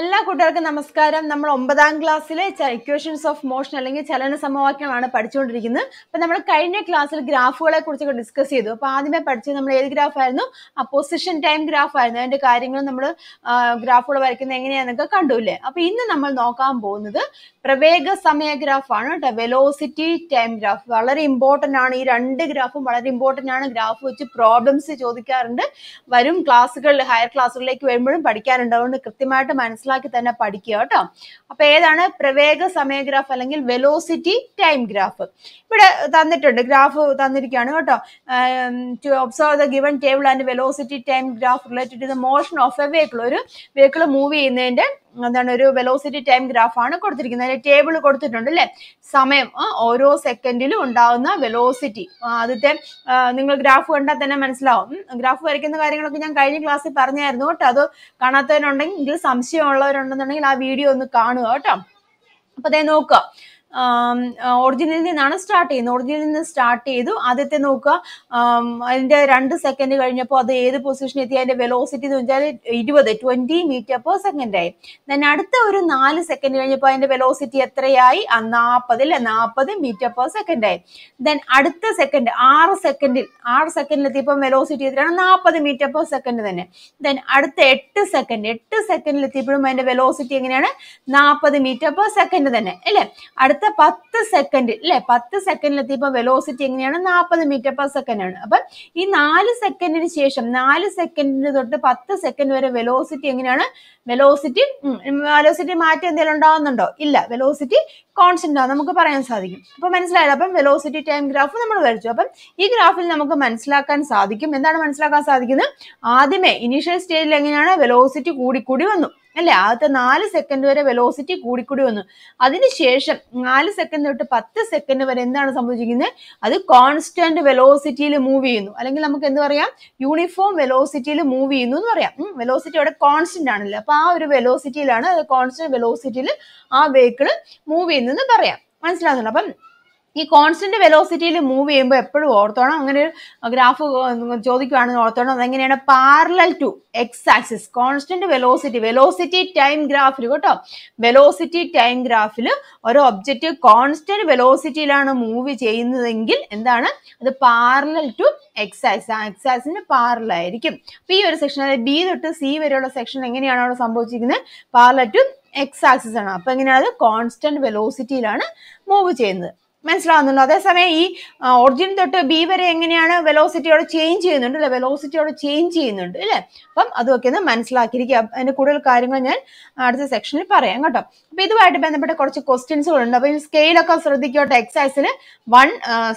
എല്ലാ കൂട്ടുകാർക്കും നമസ്കാരം നമ്മൾ ഒമ്പതാം ക്ലാസ്സിലെ ഇക്വേഷൻസ് ഓഫ് മോഷൻ അല്ലെങ്കിൽ ചലന സമവാക്യങ്ങളാണ് പഠിച്ചുകൊണ്ടിരിക്കുന്നത് അപ്പൊ നമ്മൾ കഴിഞ്ഞ ക്ലാസ്സിൽ ഗ്രാഫുകളെ കുറിച്ചൊക്കെ ഡിസ്കസ് ചെയ്തു അപ്പൊ ആദ്യമേ പഠിച്ചത് നമ്മൾ ഏത് ഗ്രാഫ് ആയിരുന്നു അപ്പോസിഷൻ ടൈം ഗ്രാഫ് ആയിരുന്നു അതിന്റെ കാര്യങ്ങൾ നമ്മൾ ഗ്രാഫുകൾ വരയ്ക്കുന്നത് എങ്ങനെയാണെന്നൊക്കെ കണ്ടുല്ലേ അപ്പൊ ഇന്ന് നമ്മൾ നോക്കാൻ പോകുന്നത് പ്രവേഗ സമയ ഗ്രാഫാണ് കേട്ടോ വെലോസിറ്റി ടൈം ഗ്രാഫ് വളരെ ഇമ്പോർട്ടന്റ് ആണ് ഈ രണ്ട് ഗ്രാഫും വളരെ ഇമ്പോർട്ടന്റ് ആണ് ഗ്രാഫ് വെച്ച് പ്രോബ്ലംസ് ചോദിക്കാറുണ്ട് വരും ക്ലാസ്സുകളിൽ ഹയർ ക്ലാസ്സുകളിലേക്ക് വരുമ്പോഴും പഠിക്കാറുണ്ട് അതുകൊണ്ട് കൃത്യമായിട്ട് മനസ്സിലാക്കി തന്നെ പഠിക്കുക കേട്ടോ അപ്പൊ ഏതാണ് പ്രവേഗ സമയ ഗ്രാഫ് അല്ലെങ്കിൽ വെലോസിറ്റി ടൈം ഗ്രാഫ് ഇവിടെ തന്നിട്ടുണ്ട് ഗ്രാഫ് തന്നിരിക്കുകയാണ് കേട്ടോ to observe the given table and velocity time graph related to the motion of a vehicle ഒരു വെഹിക്കിൾ മൂവ് ചെയ്യുന്നതിന്റെ എന്താണ് ഒരു വെലോസിറ്റി ടൈം ഗ്രാഫ് ആണ് കൊടുത്തിരിക്കുന്നത് അതിന്റെ ടേബിൾ കൊടുത്തിട്ടുണ്ട് അല്ലെ സമയം ഓരോ സെക്കൻഡിലും ഉണ്ടാകുന്ന വെലോസിറ്റി ആദ്യത്തെ നിങ്ങൾ ഗ്രാഫ് കണ്ടാൽ തന്നെ മനസ്സിലാവും ഗ്രാഫ് വരയ്ക്കുന്ന കാര്യങ്ങളൊക്കെ ഞാൻ കഴിഞ്ഞ ക്ലാസ്സിൽ പറഞ്ഞായിരുന്നു കേട്ടോ അത് കാണാത്തവരുണ്ടെങ്കിൽ സംശയമുള്ളവരുണ്ടെന്നുണ്ടെങ്കിൽ ആ വീഡിയോ ഒന്ന് കാണുക കേട്ടോ അപ്പൊ അതേ നോക്കുക ഒറിജിനിൽ നിന്നാണ് സ്റ്റാർട്ട് ചെയ്യുന്നത് ഒറിജിനിൽ നിന്ന് സ്റ്റാർട്ട് ചെയ്തു ആദ്യത്തെ നോക്കുക അതിൻ്റെ രണ്ട് സെക്കൻഡ് കഴിഞ്ഞപ്പോൾ അത് ഏത് പൊസിഷനിൽ എത്തി അതിൻ്റെ വെലോസിറ്റി എന്ന് വെച്ചാൽ ഇരുപത് ട്വൻറ്റി മീറ്റർ പെർ സെക്കൻഡ് ആയി ഞാൻ അടുത്ത ഒരു നാല് സെക്കൻഡ് കഴിഞ്ഞപ്പോൾ അതിൻ്റെ വെലോസിറ്റി എത്രയായി നാൽപ്പതിൽ നാൽപ്പത് മീറ്റർ പെർ സെക്കൻഡ് ആയി ദെൻ അടുത്ത സെക്കൻഡ് ആറ് സെക്കൻഡിൽ ആറ് സെക്കൻഡിൽ എത്തിയപ്പോൾ വെലോസിറ്റി എത്രയാണ് നാൽപ്പത് മീറ്റർ പെർ സെക്കൻഡ് തന്നെ ദെൻ അടുത്ത എട്ട് സെക്കൻഡ് എട്ട് സെക്കൻഡിൽ എത്തിയപ്പോഴും അതിൻ്റെ വെലോസിറ്റി എങ്ങനെയാണ് നാൽപ്പത് മീറ്റർ പെർ സെക്കൻഡ് തന്നെ അല്ലേ അടുത്ത അടുത്ത പത്ത് സെക്കൻഡ് അല്ലെ പത്ത് സെക്കൻഡിലെത്തി ഇപ്പൊ വെലോസിറ്റി എങ്ങനെയാണ് നാൽപ്പത് മീറ്റർ പെർ സെക്കൻഡ് ആണ് അപ്പൊ ഈ നാല് സെക്കൻഡിന് ശേഷം നാല് സെക്കൻഡിന് തൊട്ട് പത്ത് സെക്കൻഡ് വരെ വെലോസിറ്റി എങ്ങനെയാണ് വെലോസിറ്റി വെലോസിറ്റി മാറ്റം എന്തെങ്കിലും ഉണ്ടാവുന്നുണ്ടോ ഇല്ല വെലോസിറ്റി കോൺസ്റ്റന്റ് ആണ് നമുക്ക് പറയാൻ സാധിക്കും അപ്പൊ മനസ്സിലായല്ലോ അപ്പം വെലോസിറ്റി ടൈം ഗ്രാഫ് നമ്മൾ വരച്ചു അപ്പം ഈ ഗ്രാഫിൽ നമുക്ക് മനസ്സിലാക്കാൻ സാധിക്കും എന്താണ് മനസ്സിലാക്കാൻ സാധിക്കുന്നത് ആദ്യമേ ഇനീഷ്യൽ സ്റ്റേജിൽ എങ്ങനെയാണ് വെലോസിറ്റി കൂടി കൂടി വന്നു അല്ലെ ആദ്യത്തെ നാല് സെക്കൻഡ് വരെ വെലോസിറ്റി കൂടിക്കൂടി വന്നു അതിനുശേഷം നാല് സെക്കൻഡ് തൊട്ട് പത്ത് സെക്കൻഡ് വരെ എന്താണ് സംഭവിച്ചിരിക്കുന്നത് അത് കോൺസ്റ്റന്റ് വെലോസിറ്റിയിൽ മൂവ് ചെയ്യുന്നു അല്ലെങ്കിൽ നമുക്ക് എന്ത് പറയാം യൂണിഫോം വെലോസിറ്റിയിൽ മൂവ് ചെയ്യുന്നു എന്ന് പറയാം വെലോസിറ്റി അവിടെ കോൺസ്റ്റന്റ് ആണല്ലോ അപ്പൊ ആ ഒരു വെലോസിറ്റിയിലാണ് അത് കോൺസ്റ്റന്റ് വെലോസിറ്റിയിൽ ആ വെഹിക്കിൾ മൂവ് ചെയ്യുന്നു എന്ന് പറയാം മനസ്സിലാകുന്നുണ്ടോ അപ്പം ഈ കോൺസ്റ്റന്റ് വെലോസിറ്റിയിൽ മൂവ് ചെയ്യുമ്പോൾ എപ്പോഴും ഓർത്തോണം അങ്ങനെ ഒരു ഗ്രാഫ് ചോദിക്കുവാണെന്ന് ഓർത്തോണം അതെങ്ങനെയാണ് parallel to X axis constant velocity velocity time ഗ്രാഫിൽ കേട്ടോ വെലോസിറ്റി ടൈം ഗ്രാഫിൽ ഒരു ഒബ്ജക്റ്റ് കോൺസ്റ്റന്റ് വെലോസിറ്റിയിലാണ് മൂവ് ചെയ്യുന്നതെങ്കിൽ എന്താണ് അത് parallel to x axis x ആക്സിന് പാരലായിരിക്കും അപ്പൊ ഈ ഒരു സെക്ഷൻ അതായത് ബി തൊട്ട് സി വരെയുള്ള സെക്ഷൻ എങ്ങനെയാണ് അവിടെ സംഭവിച്ചിരിക്കുന്നത് പാരലൽ ടു എക്സ് ആക്സിസ് ആണ് അപ്പൊ എങ്ങനെയാണ് അത് കോൺസ്റ്റന്റ് വെലോസിറ്റിയിലാണ് മൂവ് ചെയ്യുന്നത് മനസ്സിലാവുന്നുണ്ടോ അതേസമയം ഈ ഒറിജിൻ തൊട്ട് ബി വരെ എങ്ങനെയാണ് വെലോസിറ്റിയോടെ ചേഞ്ച് ചെയ്യുന്നുണ്ട് അല്ലെ വെലോസിറ്റിയോടെ ചേഞ്ച് ചെയ്യുന്നുണ്ട് അല്ലെ അപ്പം അതൊക്കെ ഒന്ന് മനസ്സിലാക്കിയിരിക്കുക അതിന്റെ കൂടുതൽ കാര്യങ്ങൾ ഞാൻ അടുത്ത സെക്ഷനിൽ പറയാം കേട്ടോ അപ്പൊ ഇതുമായിട്ട് ബന്ധപ്പെട്ട കുറച്ച് ക്വസ്റ്റ്യൻസുകളുണ്ട് അപ്പൊ ഈ സ്കെയിലൊക്കെ ശ്രദ്ധിക്കട്ടെ എക്സൈസിൽ വൺ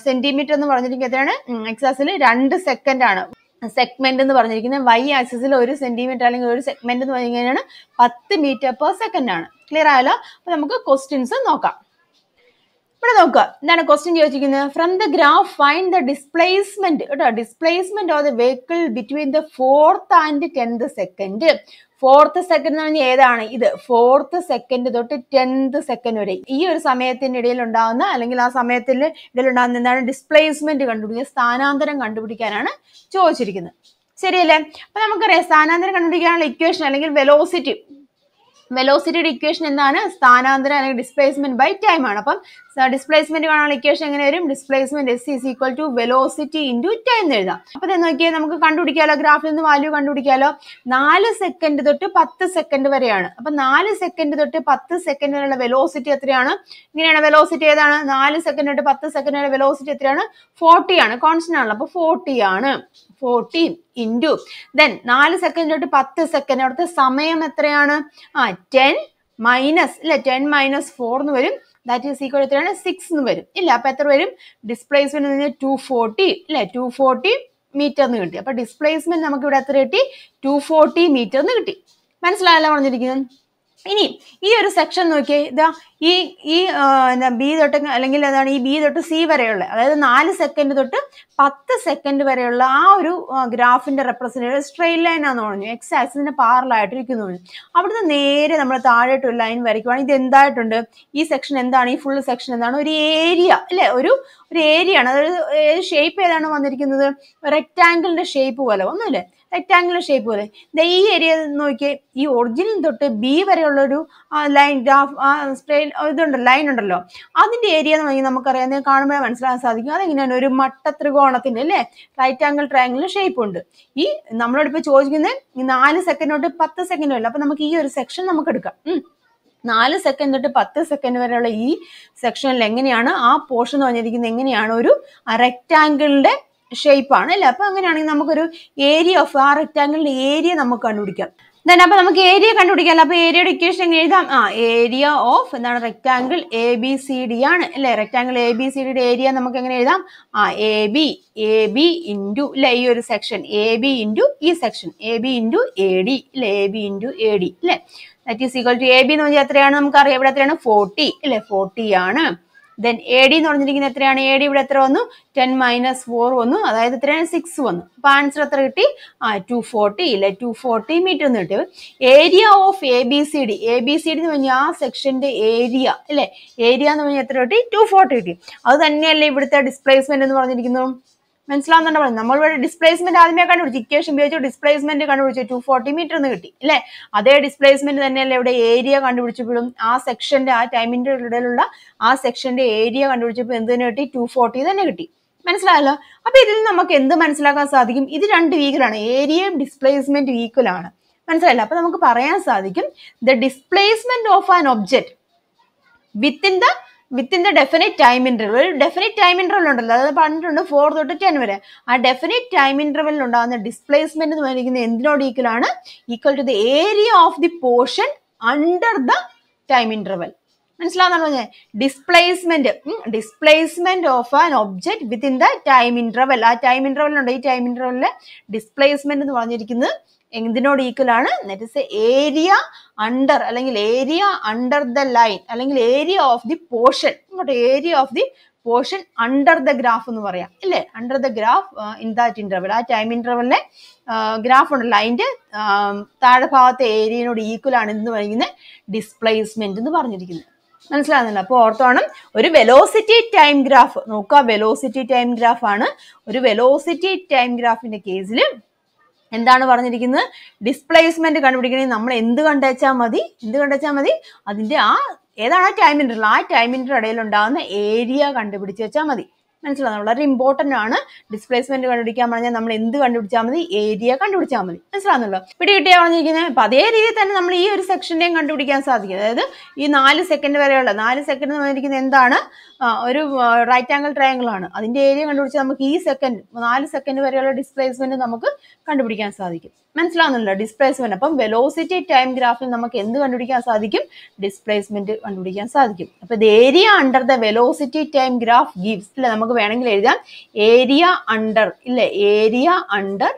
സെന്റിമീറ്റർ എന്ന് പറഞ്ഞിരിക്കുന്നതാണ് എക്സൈസിൽ രണ്ട് സെക്കൻഡ് ആണ് സെഗ്മെന്റ് എന്ന് പറഞ്ഞിരിക്കുന്നത് വൈ ആക്സിസിൽ ഒരു സെന്റിമീറ്റർ അല്ലെങ്കിൽ ഒരു സെഗ്മെന്റ് എന്ന് പറഞ്ഞു കഴിഞ്ഞാൽ പത്ത് മീറ്റർ പെർ സെക്കൻഡ് ആണ് ക്ലിയർ ആയാലോ അപ്പൊ നമുക്ക് ക്വസ്റ്റ്യൻസ് നോക്കാം ഇവിടെ നോക്കുക എന്താണ് ക്വസ്റ്റ്യൻ ചോദിച്ചിരിക്കുന്നത് from the graph find the displacement കേട്ടോ displacement of the vehicle between the fourth and tenth second fourth second എന്ന് പറഞ്ഞാൽ ഏതാണ് ഇത് ഫോർത്ത് സെക്കൻഡ് തൊട്ട് ടെൻത്ത് സെക്കൻഡ് വരെ ഈ ഒരു സമയത്തിന്റെ ഇടയിൽ ഉണ്ടാകുന്ന അല്ലെങ്കിൽ ആ സമയത്തിൽ ഇടയിൽ ഉണ്ടാകുന്ന എന്താണ് ഡിസ്പ്ലേസ്മെന്റ് കണ്ടുപിടിക്കുക സ്ഥാനാന്തരം കണ്ടുപിടിക്കാനാണ് ചോദിച്ചിരിക്കുന്നത് ശരിയല്ലേ അപ്പൊ നമുക്കറിയാം സ്ഥാനാന്തരം കണ്ടുപിടിക്കാനുള്ള ഇക്വേഷൻ അല്ലെങ്കിൽ വെലോസിറ്റി വെലോസിറ്റിയുടെ ഇക്വേഷൻ എന്താണ് സ്ഥാനാന്തരം അല്ലെങ്കിൽ ഡിസ്പ്ലേസ്മെന്റ് ബൈ ടൈം ആണ് അപ്പം ഡിസ്പ്ലേസ്മെന്റ് കാണാനുള്ള ഇക്വേഷൻ എങ്ങനെ വരും displacement S is equal to velocity into time എഴുതാം അപ്പൊ ഇതെന്ന് നോക്കിയാൽ നമുക്ക് കണ്ടുപിടിക്കാലോ ഗ്രാഫിൽ നിന്ന് വാല്യൂ കണ്ടുപിടിക്കാലോ നാല് സെക്കൻഡ് തൊട്ട് പത്ത് സെക്കൻഡ് വരെയാണ് അപ്പൊ നാല് സെക്കൻഡ് തൊട്ട് പത്ത് സെക്കൻഡ് വരെയുള്ള വെലോസിറ്റി എത്രയാണ് ഇങ്ങനെയാണ് വെലോസിറ്റി ഏതാണ് നാല് സെക്കൻഡ് തൊട്ട് പത്ത് സെക്കൻഡ് വരെ വെലോസിറ്റി എത്രയാണ് ഫോർട്ടി ആണ് കോൺസ്റ്റന്റ് ആണല്ലോ അപ്പൊ ഫോർട്ടി ആണ് ഫോർട്ടി ഇൻറ്റു ദെൻ നാല് സെക്കൻഡ് തൊട്ട് പത്ത് സെക്കൻഡ് അവിടുത്തെ സമയം എത്രയാണ് ആ ടെൻ മൈനസ് അല്ലെ ടെൻ മൈനസ് ഫോർ എന്ന് വരും ദാറ്റ് ഈസ് ഈക്വൽ എത്രയാണ് സിക്സ് എന്ന് വരും ഇല്ല അപ്പം എത്ര വരും ഡിസ്പ്ലേസ്മെന്റ് ടു ഫോർട്ടി അല്ലെ ടു ഫോർട്ടി മീറ്റർ എന്ന് കിട്ടി അപ്പം ഡിസ്പ്ലേസ്മെന്റ് നമുക്കിവിടെ എത്ര കിട്ടി ടു ഫോർട്ടി മീറ്റർ എന്ന് കിട്ടി മനസ്സിലായല്ലോ പറഞ്ഞിരിക്കുന്നത് ഇനി ഈ ഒരു സെക്ഷൻ നോക്കിയേ ഇതാ ഈ ഈ ബി തൊട്ട് അല്ലെങ്കിൽ അതാണ് ഈ ബി തൊട്ട് സി വരെയുള്ള അതായത് നാല് സെക്കൻഡ് തൊട്ട് പത്ത് സെക്കൻഡ് വരെയുള്ള ആ ഒരു ഗ്രാഫിന്റെ റെപ്രസെൻറ്റേറ്റീവ് സ്ട്രെയിറ്റ് ലൈൻ ആണെന്ന് പറഞ്ഞു എക്സ് ആക്സിന്റെ പാറലായിട്ടിരിക്കുന്നു പറഞ്ഞു അവിടുന്ന് നേരെ നമ്മൾ താഴോട്ട് ഒരു ലൈൻ വരയ്ക്കുവാണെങ്കിൽ ഇത് എന്തായിട്ടുണ്ട് ഈ സെക്ഷൻ എന്താണ് ഈ ഫുൾ സെക്ഷൻ എന്താണ് ഒരു ഏരിയ അല്ലേ ഒരു ഒരു ഏരിയ ആണ് അതായത് ഷേപ്പ് ഏതാണ് വന്നിരിക്കുന്നത് റെക്റ്റാങ്കിളിന്റെ ഷേപ്പ് പോലെ ഒന്നുമില്ലേ റെക്റ്റാങ്കുലർ ഷേപ്പ് പോലെ ഈ ഏരിയ നോക്കിയാൽ ഈ ഒറിജിനിൽ തൊട്ട് ബി വരെയുള്ള ഒരു ലൈൻ ഗ്രാഫ് സ്പ്രേ ഇതുണ്ട് ലൈൻ ഉണ്ടല്ലോ അതിൻ്റെ ഏരിയ എന്ന് പറഞ്ഞാൽ നമുക്കറിയാം കാണുമ്പോൾ മനസ്സിലാക്കാൻ സാധിക്കും അതെങ്ങനെയാണ് ഒരു മട്ട ത്രികോണത്തിൻ്റെ അല്ലേ റൈറ്റ് ആംഗിൾ ട്രയാംഗിൾ ഷേപ്പ് ഉണ്ട് ഈ നമ്മളോട് ഇപ്പോൾ ചോദിക്കുന്നത് ഈ നാല് സെക്കൻഡ് തൊട്ട് പത്ത് സെക്കൻഡ് വരെ അപ്പം നമുക്ക് ഈ ഒരു സെക്ഷൻ നമുക്ക് എടുക്കാം നാല് സെക്കൻഡ് തൊട്ട് പത്ത് സെക്കൻഡ് വരെയുള്ള ഈ സെക്ഷനിൽ എങ്ങനെയാണ് ആ പോർഷൻ എന്ന് പറഞ്ഞിരിക്കുന്നത് എങ്ങനെയാണ് ഒരു റെക്റ്റാങ്കിളിന്റെ ഷേപ്പാണ് അല്ലേ അപ്പൊ അങ്ങനെയാണെങ്കിൽ നമുക്കൊരു ഏരിയ ഓഫ് ആ റെക്റ്റാങ്കിളിൻ്റെ ഏരിയ നമുക്ക് കണ്ടുപിടിക്കാം ദാൻ അപ്പൊ നമുക്ക് ഏരിയ കണ്ടുപിടിക്കാമല്ലോ അപ്പോൾ ഏരിയയുടെ ഇക്വേഷൻ എഴുതാം ആ ഏരിയ ഓഫ് എന്താണ് rectangle A B C D ആണ് അല്ലേ റെക്റ്റാങ്കിൾ എ ബി സി ഡിയുടെ ഏരിയ നമുക്ക് എങ്ങനെ എഴുതാം ആ A B A B into അല്ലെ ഈ ഒരു സെക്ഷൻ എ ബി ഇൻറ്റു ഈ section A B into A D അല്ലേ A B into A D അല്ലേ that is equal to A B എന്ന് പറഞ്ഞാൽ എത്രയാണ് അറിയാം ഇവിടെ എത്രയാണ് ഫോർട്ടി അല്ലേ ഫോർട്ടി ആണ് ദെൻ എ ഡി എന്ന് പറഞ്ഞിരിക്കുന്നത് എത്രയാണ് എ ഡി ഇവിടെ എത്ര വന്നു ടെൻ മൈനസ് ഫോർ വന്നു അതായത് എത്രയാണ് സിക്സ് വന്നു അപ്പൊ ആൻസർ എത്ര കിട്ടി ആ ടു ഫോർട്ടി ഇല്ലേ ടു ഫോർട്ടി മീറ്റർ എന്ന് കിട്ടിയത് area of A B C D A B C D എന്ന് പറഞ്ഞാൽ ആ സെക്ഷന്റെ ഏരിയ അല്ലെ ഏരിയ എന്ന് പറഞ്ഞാൽ എത്ര കിട്ടി ടു ഫോർട്ടി കിട്ടി അത് തന്നെയല്ലേ ഇവിടുത്തെ ഡിസ്പ്ലേസ്മെന്റ് എന്ന് പറഞ്ഞിരിക്കുന്നു മനസ്സിലാവുന്നുണ്ടോ നമ്മൾ ഇവിടെ ഡിസ്പ്ലേസ്മെന്റ് ആദ്യമേ കണ്ടുപിടിച്ചു ഇക്വേഷൻ ഉപയോഗിച്ച് ഡിസ്പ്ലേസ്മെന്റ് കണ്ടുപിടിച്ചു ടു ഫോർട്ടി മീറ്റർ എന്ന് കിട്ടി അല്ലെ അതേ ഡിസ്പ്ലേസ്മെന്റ് തന്നെയല്ലേ ഇവിടെ ഏരിയ കണ്ടുപിടിച്ചപ്പോഴും ആ സെക്ഷന്റെ ആ ടൈമിന്റെ ഇടയിലുള്ള ആ സെക്ഷന്റെ ഏരിയ കണ്ടുപിടിച്ചപ്പോൾ എന്ത് തന്നെ കിട്ടി ടു ഫോർട്ടി തന്നെ കിട്ടി മനസ്സിലായല്ലോ അപ്പൊ ഇതിൽ നമുക്ക് എന്ത് മനസ്സിലാക്കാൻ സാധിക്കും ഇത് രണ്ട് ഈക്വലാണ് ഏരിയയും ഡിസ്പ്ലേസ്മെന്റും ഈക്വൽ ആണ് മനസ്സിലായില്ല അപ്പൊ നമുക്ക് പറയാൻ സാധിക്കും the displacement of an object within the within the definite time interval ഒരു ഡെഫിനറ്റ് ടൈം ഇൻ്റർവൽ ഉണ്ടല്ലോ അതായത് പറഞ്ഞിട്ടുണ്ട് ഫോർ തൊട്ട് ടെൻ വരെ ആ ഡെഫിനറ്റ് ടൈം ഇൻ്റർവലിൽ ഉണ്ടാകുന്ന ഡിസ്പ്ലേസ്മെന്റ് എന്ന് പറയുന്നത് എന്തിനോട് ഈക്വൽ ആണ് equal to the area of the portion under the time interval മനസ്സിലാവുന്ന പറഞ്ഞത് displacement displacement of an object within the time interval ആ ടൈം ഇൻ്റർവലുണ്ട് ഈ ടൈം ഇൻ്റർവലിലെ ഡിസ്പ്ലേസ്മെന്റ് എന്ന് പറഞ്ഞിരിക്കുന്നത് എന്തിനോട് ഈക്വൽ ആണ് that is a area under അല്ലെങ്കിൽ ഏരിയ അണ്ടർ ദ ലൈൻ അല്ലെങ്കിൽ ഏരിയ ഓഫ് ദി പോർഷൻ ഇങ്ങോട്ട് area of the portion under the graph എന്ന് പറയാം അല്ലേ under the graph in that interval ആ ടൈം ഇന്റർവെലിനെ ഗ്രാഫ് ഉണ്ടല്ലോ അതിന്റെ um, താഴെ ഭാഗത്തെ ഏരിയനോട് ഈക്വൽ ആണ് എന്ന് പറയുന്നത് ഡിസ്പ്ലേസ്മെന്റ് എന്ന് പറഞ്ഞിരിക്കുന്നത് മനസ്സിലാകുന്നില്ല അപ്പോൾ ഓർത്തോണം ഒരു വെലോസിറ്റി ടൈം ഗ്രാഫ് നോക്കുക വെലോസിറ്റി ടൈം ഗ്രാഫ് ആണ് ഒരു വെലോസിറ്റി ടൈം ഗ്രാഫിന്റെ കേസിൽ എന്താണ് പറഞ്ഞിരിക്കുന്നത് ഡിസ്പ്ലേസ്മെന്റ് കണ്ടുപിടിക്കണമെങ്കിൽ നമ്മൾ എന്ത് കണ്ടുവച്ചാൽ മതി എന്ത് കണ്ടുവച്ചാൽ മതി അതിന്റെ ആ ഏതാണ് ആ ടൈം ആ ടൈം ഇൻ്റർവൽ ഇടയിൽ ഉണ്ടാകുന്ന ഏരിയ കണ്ടുപിടിച്ച് വെച്ചാൽ മതി മനസ്സിലാവും വളരെ ഇമ്പോർട്ടൻ്റ് ആണ് ഡിസ്പ്ലേസ്മെന്റ് കണ്ടുപിടിക്കാൻ പറഞ്ഞാൽ നമ്മൾ എന്ത് കണ്ടുപിടിച്ചാൽ മതി ഏരിയ കണ്ടുപിടിച്ചാൽ മതി മനസ്സിലാവുന്നല്ലോ പിടികിട്ടിയാ പറഞ്ഞിരിക്കുന്നത് അപ്പം അതേ രീതിയിൽ തന്നെ നമ്മൾ ഈ ഒരു സെക്ഷൻ്റെയും കണ്ടുപിടിക്കാൻ സാധിക്കും അതായത് ഈ നാല് സെക്കൻഡ് വരെയുള്ള നാല് സെക്കൻഡ് എന്ന് പറഞ്ഞിരിക്കുന്നത് എന്താണ് ഒരു റൈറ്റ് ആംഗിൾ ട്രയാങ്കിൾ ആണ് അതിന്റെ ഏരിയ കണ്ടുപിടിച്ചാൽ നമുക്ക് ഈ സെക്കൻഡ് നാല് സെക്കൻഡ് വരെയുള്ള ഡിസ്പ്ലേസ്മെന്റ് നമുക്ക് കണ്ടുപിടിക്കാൻ സാധിക്കും മനസ്സിലാവുന്നുണ്ടോ ഡിസ്പ്ലേസ്മെന്റ് അപ്പം വെലോസിറ്റി ടൈം ഗ്രാഫിൽ നമുക്ക് എന്ത് കണ്ടുപിടിക്കാൻ സാധിക്കും ഡിസ്പ്ലേസ്മെന്റ് കണ്ടുപിടിക്കാൻ സാധിക്കും അപ്പൊ area under the velocity time graph gives അല്ലെ നമുക്ക് വേണമെങ്കിൽ എഴുതാം ഏരിയ അണ്ടർ ഇല്ലേ area under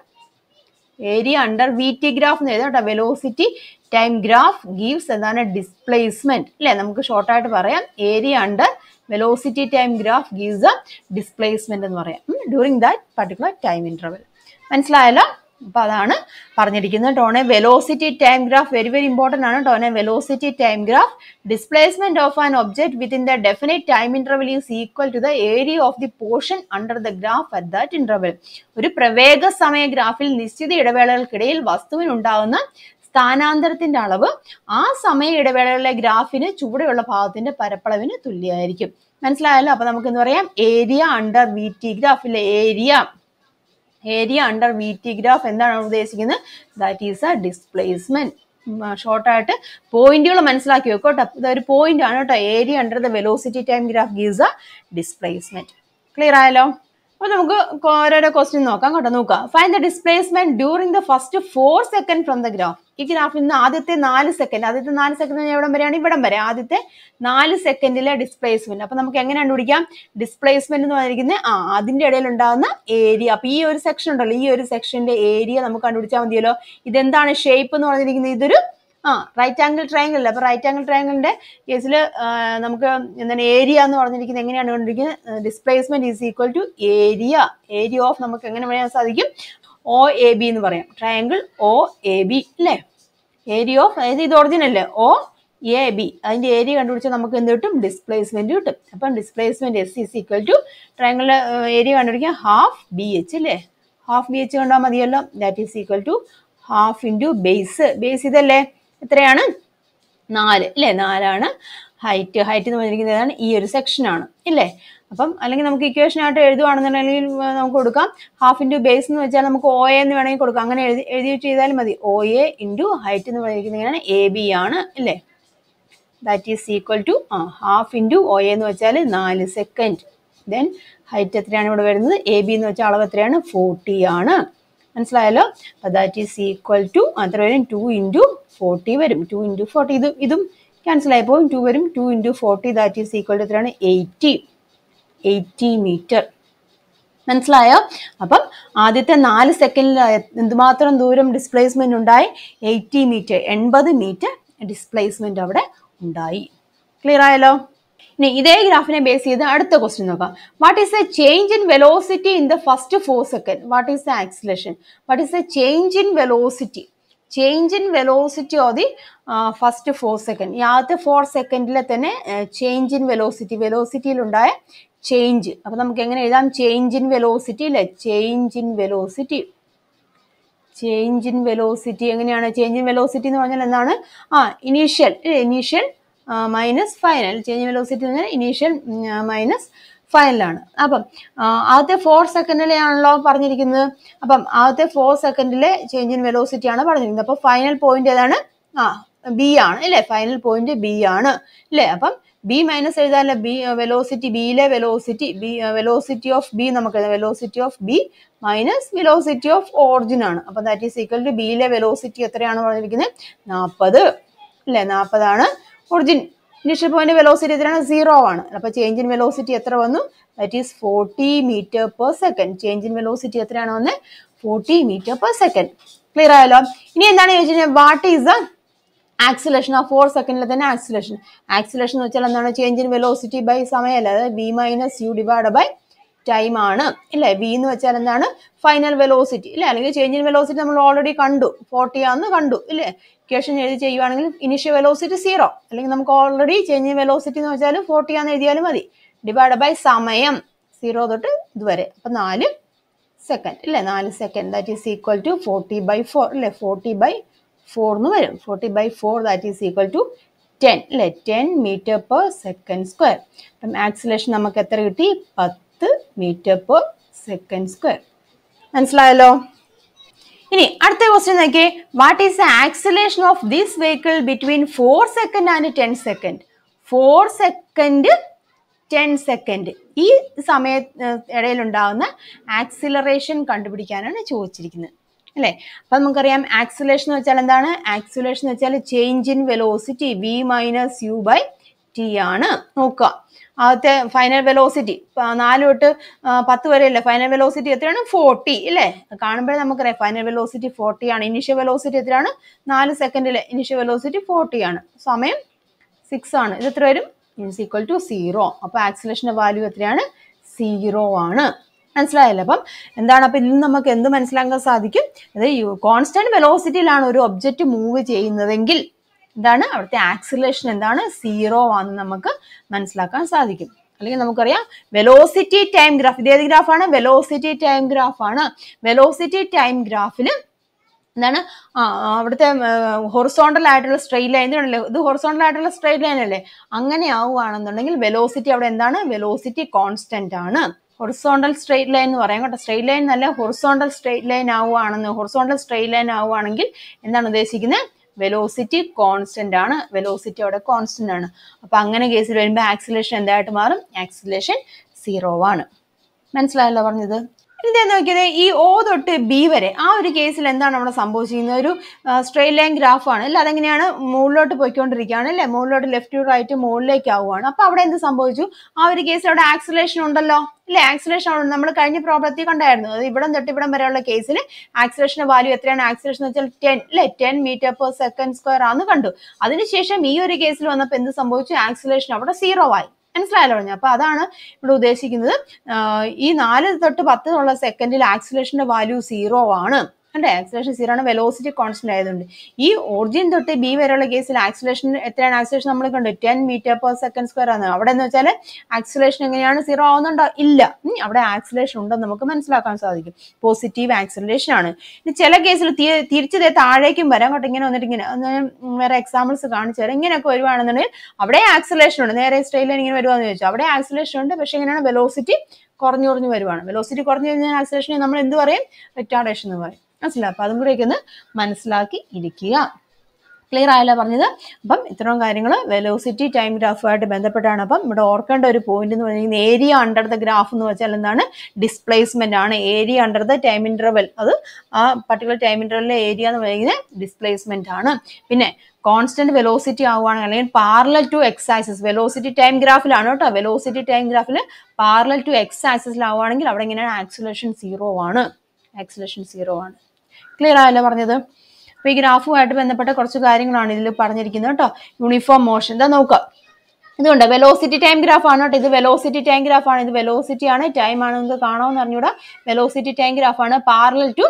area under V T graph എന്ന് എഴുതാം വെലോസിറ്റി ടൈം ഗ്രാഫ് ഗീവ്സ് എന്താണ് ഡിസ്പ്ലേസ്മെന്റ് അല്ലേ നമുക്ക് ഷോർട്ടായിട്ട് പറയാം area under velocity time graph gives a displacement എന്ന് പറയാം during that particular time interval മനസ്സിലായല്ലോ അപ്പോൾ അതാണ് പറഞ്ഞിരിക്കുന്നത് ടോണെ velocity time graph very very important ആണ് ടോണെ velocity time graph displacement of an object within the definite time interval is equal to the area of the portion under the graph at that interval ഒരു പ്രവേഗ സമയ ഗ്രാഫിൽ നിശ്ചിത ഇടവേളകൾക്കിടയിൽ വസ്തുവിനുണ്ടാകുന്ന സ്ഥാനാന്തരത്തിന്റെ അളവ് ആ സമയ ഇടവേളകളിലെ ഗ്രാഫിന് ചുവടെയുള്ള ഭാഗത്തിന്റെ പരപ്പളവിന് തുല്യമായിരിക്കും മനസ്സിലായല്ലോ അപ്പൊ നമുക്ക് എന്ന് പറയാം ഏരിയ അണ്ടർ വി ടി ഗ്രാഫിലെ area area under V T graph എന്താണ് ഉദ്ദേശിക്കുന്നത് ദാറ്റ് ഈസ് എ ഡിസ്പ്ലേസ്മെന്റ് ഷോർട്ടായിട്ട് പോയിന്റുകൾ മനസ്സിലാക്കി വെക്കോ കേട്ടോ ഇതൊരു പോയിന്റ് ആണ് കേട്ടോ area under the velocity time graph gives a displacement clear ആയല്ലോ അപ്പൊ നമുക്ക് ഓരോരോ ക്വസ്റ്റ്യൻ നോക്കാം കേട്ടോ നോക്കാം find the displacement during the first four second from the graph ഈ ഗ്രാഫിൽ നിന്ന് ആദ്യത്തെ നാല് സെക്കൻഡ് ആദ്യത്തെ നാല് സെക്കൻഡ് എവിടം വരെയാണ് ഇവിടം വരെ ആദ്യത്തെ നാല് സെക്കൻഡിലെ ഡിസ്പ്ലേസ്മെന്റ് അപ്പൊ നമുക്ക് എങ്ങനെ കണ്ടുപിടിക്കാം ഡിസ്പ്ലേസ്മെന്റ് എന്ന് പറഞ്ഞിരിക്കുന്നത് ആ അതിന്റെ ഇടയിൽ ഉണ്ടാകുന്ന ഏരിയ അപ്പൊ ഈ ഒരു സെക്ഷൻ ഉണ്ടല്ലോ ഈ ഒരു സെക്ഷന്റെ ഏരിയ നമുക്ക് കണ്ടുപിടിച്ചാൽ മതിയല്ലോ ഇതെന്താണ് ഷേപ്പ് എന്ന് പറഞ്ഞിരിക്കുന്നത് ഇതൊരു ആ റൈറ്റ് ആംഗിൾ ട്രയാംഗിൾ അല്ലേ അപ്പോൾ റൈറ്റ് ആംഗിൾ ട്രയാംഗിളിന്റെ കേസിൽ നമുക്ക് എന്താണ് ഏരിയ എന്ന് പറഞ്ഞിരിക്കുന്നത് എങ്ങനെയാണ് കണ്ടിരിക്കുന്നത് displacement is equal to area area of നമുക്ക് എങ്ങനെ പറയാൻ സാധിക്കും ഒ എ ബി എന്ന് പറയാം ട്രയാംഗിൾ ഒ എ ബി അല്ലേ ഏരിയ ഓഫ് അതായത് ഇത് അല്ലേ ഒ എ ബി അതിന്റെ ഏരിയ കണ്ടുപിടിച്ചാൽ നമുക്ക് എന്ത് കിട്ടും ഡിസ്പ്ലേസ്മെന്റ് കിട്ടും അപ്പം displacement S is equal to triangle area കണ്ടുപിടിക്കുക ഹാഫ് ബി എച്ച് അല്ലേ ഹാഫ് ബി എച്ച് കണ്ടാൽ മതിയല്ലോ that is equal to half into base base ഇതല്ലേ എത്രയാണ് നാല് അല്ലേ നാലാണ് ഹൈറ്റ് ഹൈറ്റ് എന്ന് ഏതാണ് ഈ ഒരു സെക്ഷനാണ് ഇല്ലേ അപ്പം അല്ലെങ്കിൽ നമുക്ക് ഇക്വേഷൻ ആയിട്ട് എഴുതുവാണെന്നുണ്ടെങ്കിൽ നമുക്ക് കൊടുക്കാം ഹാഫ് ഇൻറ്റു ബേസ് എന്ന് വെച്ചാൽ നമുക്ക് ഒ എന്ന് വേണമെങ്കിൽ കൊടുക്കാം അങ്ങനെ എഴുതി എഴുതിയിട്ട് ചെയ്താലും മതി ഒ എ ഇൻറ്റു ഹൈറ്റ് എന്ന് പറഞ്ഞിരിക്കുന്നതാണ് എ ബി ആണ് ഇല്ലേ ദാറ്റ് ഈസ് ഈക്വൽ ടു ആ ഹാഫ് ഇൻറ്റു ഒ എന്ന് വെച്ചാൽ നാല് സെക്കൻഡ് ദെൻ ഹൈറ്റ് എത്രയാണ് ഇവിടെ വരുന്നത് എ ബി എന്ന് വെച്ചാൽ അളവ് എത്രയാണ് ഫോർട്ടി ആണ് മനസ്സിലായല്ലോ അപ്പോൾ ദാറ്റ് ഈസ് ഈക്വൽ ടു അത്ര വരും ടു ഇൻറ്റു ഫോർട്ടി വരും ടു ഇൻറ്റു ഫോർട്ടി ഇത് ഇതും ക്യാൻസലായി പോകും ടു വരും two into forty that is equal to എത്രയാണ് എയ്റ്റി എയ്റ്റി മീറ്റർ മനസ്സിലായോ അപ്പം ആദ്യത്തെ നാല് സെക്കൻഡിൽ എന്തുമാത്രം ദൂരം ഡിസ്പ്ലേസ്മെൻ്റ് ഉണ്ടായി എയ്റ്റി മീറ്റർ എൺപത് മീറ്റർ ഡിസ്പ്ലേസ്മെൻ്റ് അവിടെ ഉണ്ടായി ക്ലിയർ ആയല്ലോ ഇനി ഇതേ ഗ്രാഫിനെ ബേസ് ചെയ്ത് അടുത്ത ക്വസ്റ്റ്യൻ നോക്കാം what is a change in velocity in the first four second what is the acceleration what is a change in velocity change in velocity of the first four second ഈ ആദ്യത്തെ four സെക്കൻഡിലെ തന്നെ change in velocity വെലോസിറ്റിയിലുണ്ടായ change അപ്പൊ നമുക്ക് എങ്ങനെ എഴുതാം change in velocity അല്ലെ change in velocity change in velocity എങ്ങനെയാണ് ചേഞ്ച് ഇൻ വെലോസിറ്റി എന്ന് പറഞ്ഞാൽ എന്താണ് ആ initial initial minus final change velocity എന്ന് പറഞ്ഞാൽ ഇനീഷ്യൽ മൈനസ് ഫൈനലാണ് അപ്പം ആദ്യത്തെ ഫോർ സെക്കൻഡിലെ ആണല്ലോ പറഞ്ഞിരിക്കുന്നത് അപ്പം ആദ്യത്തെ ഫോർ സെക്കൻഡിലെ ചേഞ്ച് ഇൻ വെലോസിറ്റി ആണ് പറഞ്ഞിരിക്കുന്നത് അപ്പോൾ ഫൈനൽ പോയിന്റ് ഏതാണ് ആ ബി ആണ് അല്ലേ ഫൈനൽ പോയിന്റ് ബി ആണ് അല്ലേ അപ്പം ബി മൈനസ് എഴുതാനല്ല ബി വെലോസിറ്റി ബിയിലെ velocity B velocity of B നമുക്ക് velocity of B minus velocity of origin ആണ് അപ്പം ദാറ്റ് ഈസ് ഈക്വൽ ടു ബിയിലെ വെലോസിറ്റി എത്രയാണ് പറഞ്ഞിരിക്കുന്നത് നാൽപ്പത് അല്ലേ നാൽപ്പതാണ് ഒറിജിൻ ഇനിഷ്യൽ പോയിന്റ് വെലോസിറ്റി എത്രയാണ് സീറോ ആണ് അപ്പൊ ചേഞ്ച് ഇൻ വെലോസിറ്റി എത്ര വന്നു that is forty metre per second change in velocity എത്രയാണ് വന്ന് forty metre per second clear ആയല്ലോ ഇനി എന്താണ് ചോദിച്ചു വാട്ട് ഈസ് ദ ആക്സിലേഷൻ ആ ഫോർ സെക്കൻഡിൽ തന്നെ ആക്സിലേഷൻ ആക്സിലേഷൻ എന്ന് വെച്ചാൽ എന്താണ് ചേഞ്ച് ഇൻ വെലോസിറ്റി ബൈ സമയമല്ല അതായത് V minus U divide by time ആണ് ഇല്ലേ വി എന്ന് വെച്ചാൽ എന്താണ് ഫൈനൽ വെലോസിറ്റി ഇല്ലേ അല്ലെങ്കിൽ ചേഞ്ച് ഇൻ വെലോസിറ്റി നമ്മൾ ഓൾറെഡി കണ്ടു ഫോർട്ടി ആണെന്ന് കണ്ടു ഇല്ലേ ഇക്വേഷൻ എഴുതി ചെയ്യുവാണെങ്കിൽ ഇനിഷ്യൽ വെലോസിറ്റി സീറോ അല്ലെങ്കിൽ നമുക്ക് ഓൾറെഡി ചേഞ്ച് വെലോസിറ്റി എന്ന് വെച്ചാൽ ഫോർട്ടി ആണെന്ന് എഴുതിയാലും മതി ഡിവൈഡ് ബൈ സമയം സീറോ തൊട്ട് ഇതുവരെ അപ്പം നാല് സെക്കൻഡ് അല്ലേ നാല് second that is equal to forty by four അല്ലേ ഫോർട്ടി ബൈ ഫോർ എന്ന് വരും forty by four that is equal to ten അല്ലേ ten metre per second square അപ്പം ആക്സിലേഷൻ നമുക്ക് എത്ര കിട്ടി പത്ത് മീറ്റർ പെർ സെക്കൻഡ് സ്ക്വയർ മനസ്സിലായല്ലോ ഇനി അടുത്ത ക്വസ്റ്റ്യൻ നോക്കിയേ what is the acceleration of this vehicle between four second and ten second four second ten second ഈ സമയ ഇടയിലുണ്ടാവുന്ന ആക്സിലറേഷൻ കണ്ടുപിടിക്കാനാണ് ചോദിച്ചിരിക്കുന്നത് അല്ലേ അപ്പം നമുക്കറിയാം ആക്സിലേഷൻ എന്ന് വെച്ചാൽ എന്താണ് ആക്സിലേഷൻ എന്ന് വെച്ചാൽ change in velocity V minus U by T ആണ് നോക്കുക ആദ്യത്തെ ഫൈനൽ വെലോസിറ്റി നാല് തൊട്ട് പത്ത് അല്ലേ ഫൈനൽ വെലോസിറ്റി എത്രയാണ് ഫോർട്ടി ഇല്ലേ കാണുമ്പോഴേ നമുക്കറിയാം ഫൈനൽ വെലോസിറ്റി ഫോർട്ടി ആണ് ഇനിഷ്യൽ വെലോസിറ്റി എത്രയാണ് നാല് സെക്കൻഡിലെ ഇനിഷ്യൽ വെലോസിറ്റി ഫോർട്ടി ആണ് സമയം സിക്സ് ആണ് ഇത് എത്ര വരും ഇറ്റ്സ് ഈക്വൽ ടു സീറോ അപ്പോൾ ആക്സിലേഷൻ്റെ വാല്യൂ എത്രയാണ് സീറോ ആണ് മനസ്സിലായല്ലോ അപ്പം എന്താണ് അപ്പം ഇന്ന് നമുക്ക് എന്ത് മനസ്സിലാക്കാൻ സാധിക്കും അത് കോൺസ്റ്റന്റ് വെലോസിറ്റിയിലാണ് ഒരു ഒബ്ജക്റ്റ് മൂവ് ചെയ്യുന്നതെങ്കിൽ എന്താണ് അവിടുത്തെ ആക്സിലേഷൻ എന്താണ് സീറോ ആണെന്ന് നമുക്ക് മനസ്സിലാക്കാൻ സാധിക്കും അല്ലെങ്കിൽ നമുക്കറിയാം വെലോസിറ്റി ടൈം ഗ്രാഫ് ഇത് ഏത് ഗ്രാഫാണ് വെലോസിറ്റി ടൈം ഗ്രാഫാണ് വെലോസിറ്റി ടൈം ഗ്രാഫിൽ എന്താണ് അവിടുത്തെ ഹൊറിസോണ്ടൽ ആയിട്ടുള്ള സ്ട്രെയിറ്റ് ലൈൻ ഇതുണ്ടല്ലോ ഇത് ഹൊറിസോണ്ടൽ ആയിട്ടുള്ള സ്ട്രെയിറ്റ് ലൈൻ അല്ലേ അങ്ങനെ ആവുകയാണെന്നുണ്ടെങ്കിൽ വെലോസിറ്റി അവിടെ എന്താണ് വെലോസിറ്റി കോൺസ്റ്റന്റ് ആണ് ഹൊറിസോണ്ടൽ സ്ട്രെയിറ്റ് ലൈൻ എന്ന് പറയാം കേട്ടോ സ്ട്രെയിറ്റ് ലൈൻ നല്ല ഹൊറിസോണ്ടൽ സ്ട്രെയിറ്റ് ലൈൻ ആവുകയാണെന്ന് ഹൊറിസോണ്ടൽ സ്ട്രെയിറ്റ് ലൈൻ ആവുകയാണെങ്കിൽ എന്താണ് ഉദ്ദേശിക്കുന്നത് വെലോസിറ്റി കോൺസ്റ്റന്റ് ആണ് വെലോസിറ്റി അവിടെ കോൺസ്റ്റന്റ് ആണ് അപ്പോൾ അങ്ങനെ കേസിൽ വരുമ്പോൾ ആക്സിലേഷൻ എന്തായിട്ട് മാറും ആക്സിലേഷൻ സീറോ ആണ് മനസ്സിലായല്ലോ പറഞ്ഞത് എന്താ നോക്കിയത് ഈ ഓ തൊട്ട് ബി വരെ ആ ഒരു കേസിൽ എന്താണ് നമ്മൾ സംഭവിച്ചിരിക്കുന്നത് ഒരു സ്ട്രെയിറ്റ് ലൈൻ ഗ്രാഫാണ് അല്ല അതെങ്ങനെയാണ് മുകളിലോട്ട് പോയിക്കൊണ്ടിരിക്കുകയാണ് അല്ലേ മുകളിലോട്ട് ലെഫ്റ്റ് ടു റൈറ്റ് മുകളിലേക്ക് ആവുകയാണ് അപ്പൊ അവിടെ എന്ത് സംഭവിച്ചു ആ ഒരു കേസിൽ അവിടെ ആക്സലേഷൻ ഉണ്ടല്ലോ അല്ലെ ആക്സലേഷൻ ആണ് നമ്മൾ കഴിഞ്ഞ പ്രോബ്ലത്തിൽ കണ്ടായിരുന്നു അത് ഇവിടം തൊട്ട് ഇവിടം വരെയുള്ള കേസിൽ ആക്സിലേഷൻ വാല്യൂ എത്രയാണ് ആക്സലേഷൻ എന്ന് വെച്ചാൽ ടെൻ അല്ലെ ten metre per second square ആണെന്ന് കണ്ടു അതിനുശേഷം ഈ ഒരു കേസിൽ വന്നപ്പോൾ എന്ത് സംഭവിച്ചു ആക്സലേഷൻ അവിടെ സീറോ ആയി മനസ്സിലായല്ലോ പറഞ്ഞു അപ്പൊ അതാണ് ഇവിടെ ഉദ്ദേശിക്കുന്നത് ഈ നാല് തൊട്ട് പത്ത് എന്നുള്ള സെക്കൻഡിൽ ആക്സിലേഷന്റെ വാല്യൂ സീറോ ആണ് അല്ലേ ആക്സിലേഷൻ സീറോ ആണ് വെലോസിറ്റി കോൺസ്റ്റന്റ് ആയതുകൊണ്ട് ഈ ഒറിജിൻ തൊട്ട് ബി വരെയുള്ള കേസിൽ ആക്സിലേഷൻ എത്രയാണ് ആക്സിലേഷൻ നമ്മൾ കണ്ടു ten metre per second square ആണ് അവിടെ എന്ന് വെച്ചാൽ ആക്സിലേഷൻ എങ്ങനെയാണ് സീറോ ആവുന്നുണ്ടോ ഇല്ല അവിടെ ആക്സിലേഷൻ ഉണ്ടെന്ന് നമുക്ക് മനസ്സിലാക്കാൻ സാധിക്കും പോസിറ്റീവ് ആക്സിലേഷൻ ആണ് ഇനി ചില കേസിൽ തിരിച്ചതേ താഴേക്കും വരാം കേട്ടോ ഇങ്ങനെ വന്നിട്ട് ഇങ്ങനെ വേറെ എക്സാമ്പിൾസ് കാണിച്ചു തരാം ഇങ്ങനെയൊക്കെ വരുവാണെന്നുണ്ടെങ്കിൽ അവിടെ ആക്സിലേഷൻ ഉണ്ട് നേരെ സ്ട്രെയിൻ ഇങ്ങനെ വരുവാന്ന് ചോദിച്ചു അവിടെ ആക്സിലേഷൻ ഉണ്ട് പക്ഷെ എങ്ങനെയാണ് വെലോസിറ്റി കുറഞ്ഞു കുറഞ്ഞു വരുവാണ് വെലോസിറ്റി കുറഞ്ഞു കഴിഞ്ഞാൽ ആക്സിലേഷനെ നമ്മൾ എന്ത് പറയും റിറ്റാർഡേഷൻ എന്ന് പറയും മനസ്സിലായി അപ്പം അതും കൂടെയൊക്കെ ഒന്ന് മനസ്സിലാക്കി ഇരിക്കുക ക്ലിയർ ആയല്ലോ പറഞ്ഞത് അപ്പം ഇത്രയും കാര്യങ്ങൾ വെലോസിറ്റി ടൈം ഗ്രാഫുമായിട്ട് ബന്ധപ്പെട്ടാണ് അപ്പം ഇവിടെ ഓർക്കേണ്ട ഒരു പോയിന്റ് എന്ന് പറഞ്ഞാൽ ഏരിയ അണ്ടർ ദ ഗ്രാഫ് എന്ന് വെച്ചാൽ എന്താണ് ഡിസ്പ്ലേസ്മെന്റ് ആണ് area under the time interval അത് ആ പർട്ടിക്കുലർ ടൈം ഇന്റർവെല്ലിലെ ഏരിയ എന്ന് പറയുന്നത് ഡിസ്പ്ലേസ്മെന്റ് ആണ് പിന്നെ കോൺസ്റ്റന്റ് വെലോസിറ്റി ആവുകയാണെങ്കിൽ അല്ലെങ്കിൽ parallel to X axis velocity time ഗ്രാഫിലാണ് കേട്ടോ വെലോസിറ്റി ടൈം ഗ്രാഫിൽ പാർലൽ ടു എക്സ് അവിടെ ഇങ്ങനെയാണ് ആക്സിലേഷൻ സീറോ ആണ് ആക്സിലേഷൻ സീറോ ആണ് ക്ലിയർ ആയല്ലോ പറഞ്ഞത് അപ്പൊ ഈ ഗ്രാഫുമായിട്ട് ബന്ധപ്പെട്ട കുറച്ച് കാര്യങ്ങളാണ് ഇതിൽ പറഞ്ഞിരിക്കുന്നത് കേട്ടോ യൂണിഫോം മോഷൻ എന്താ നോക്കുക ഇതുകൊണ്ട് വെലോസിറ്റി ടൈം ഗ്രാഫ് ആണ് കേട്ടോ ഇത് വെലോസിറ്റി ടൈം ഗ്രാഫ് ആണ് ഇത് വെലോസിറ്റി ആണ് ടൈം ആണ് നിങ്ങൾക്ക് കാണാമെന്ന് അറിഞ്ഞൂടാ വെലോസിറ്റി ടൈം ഗ്രാഫ് ആണ് പാരലൽ ടു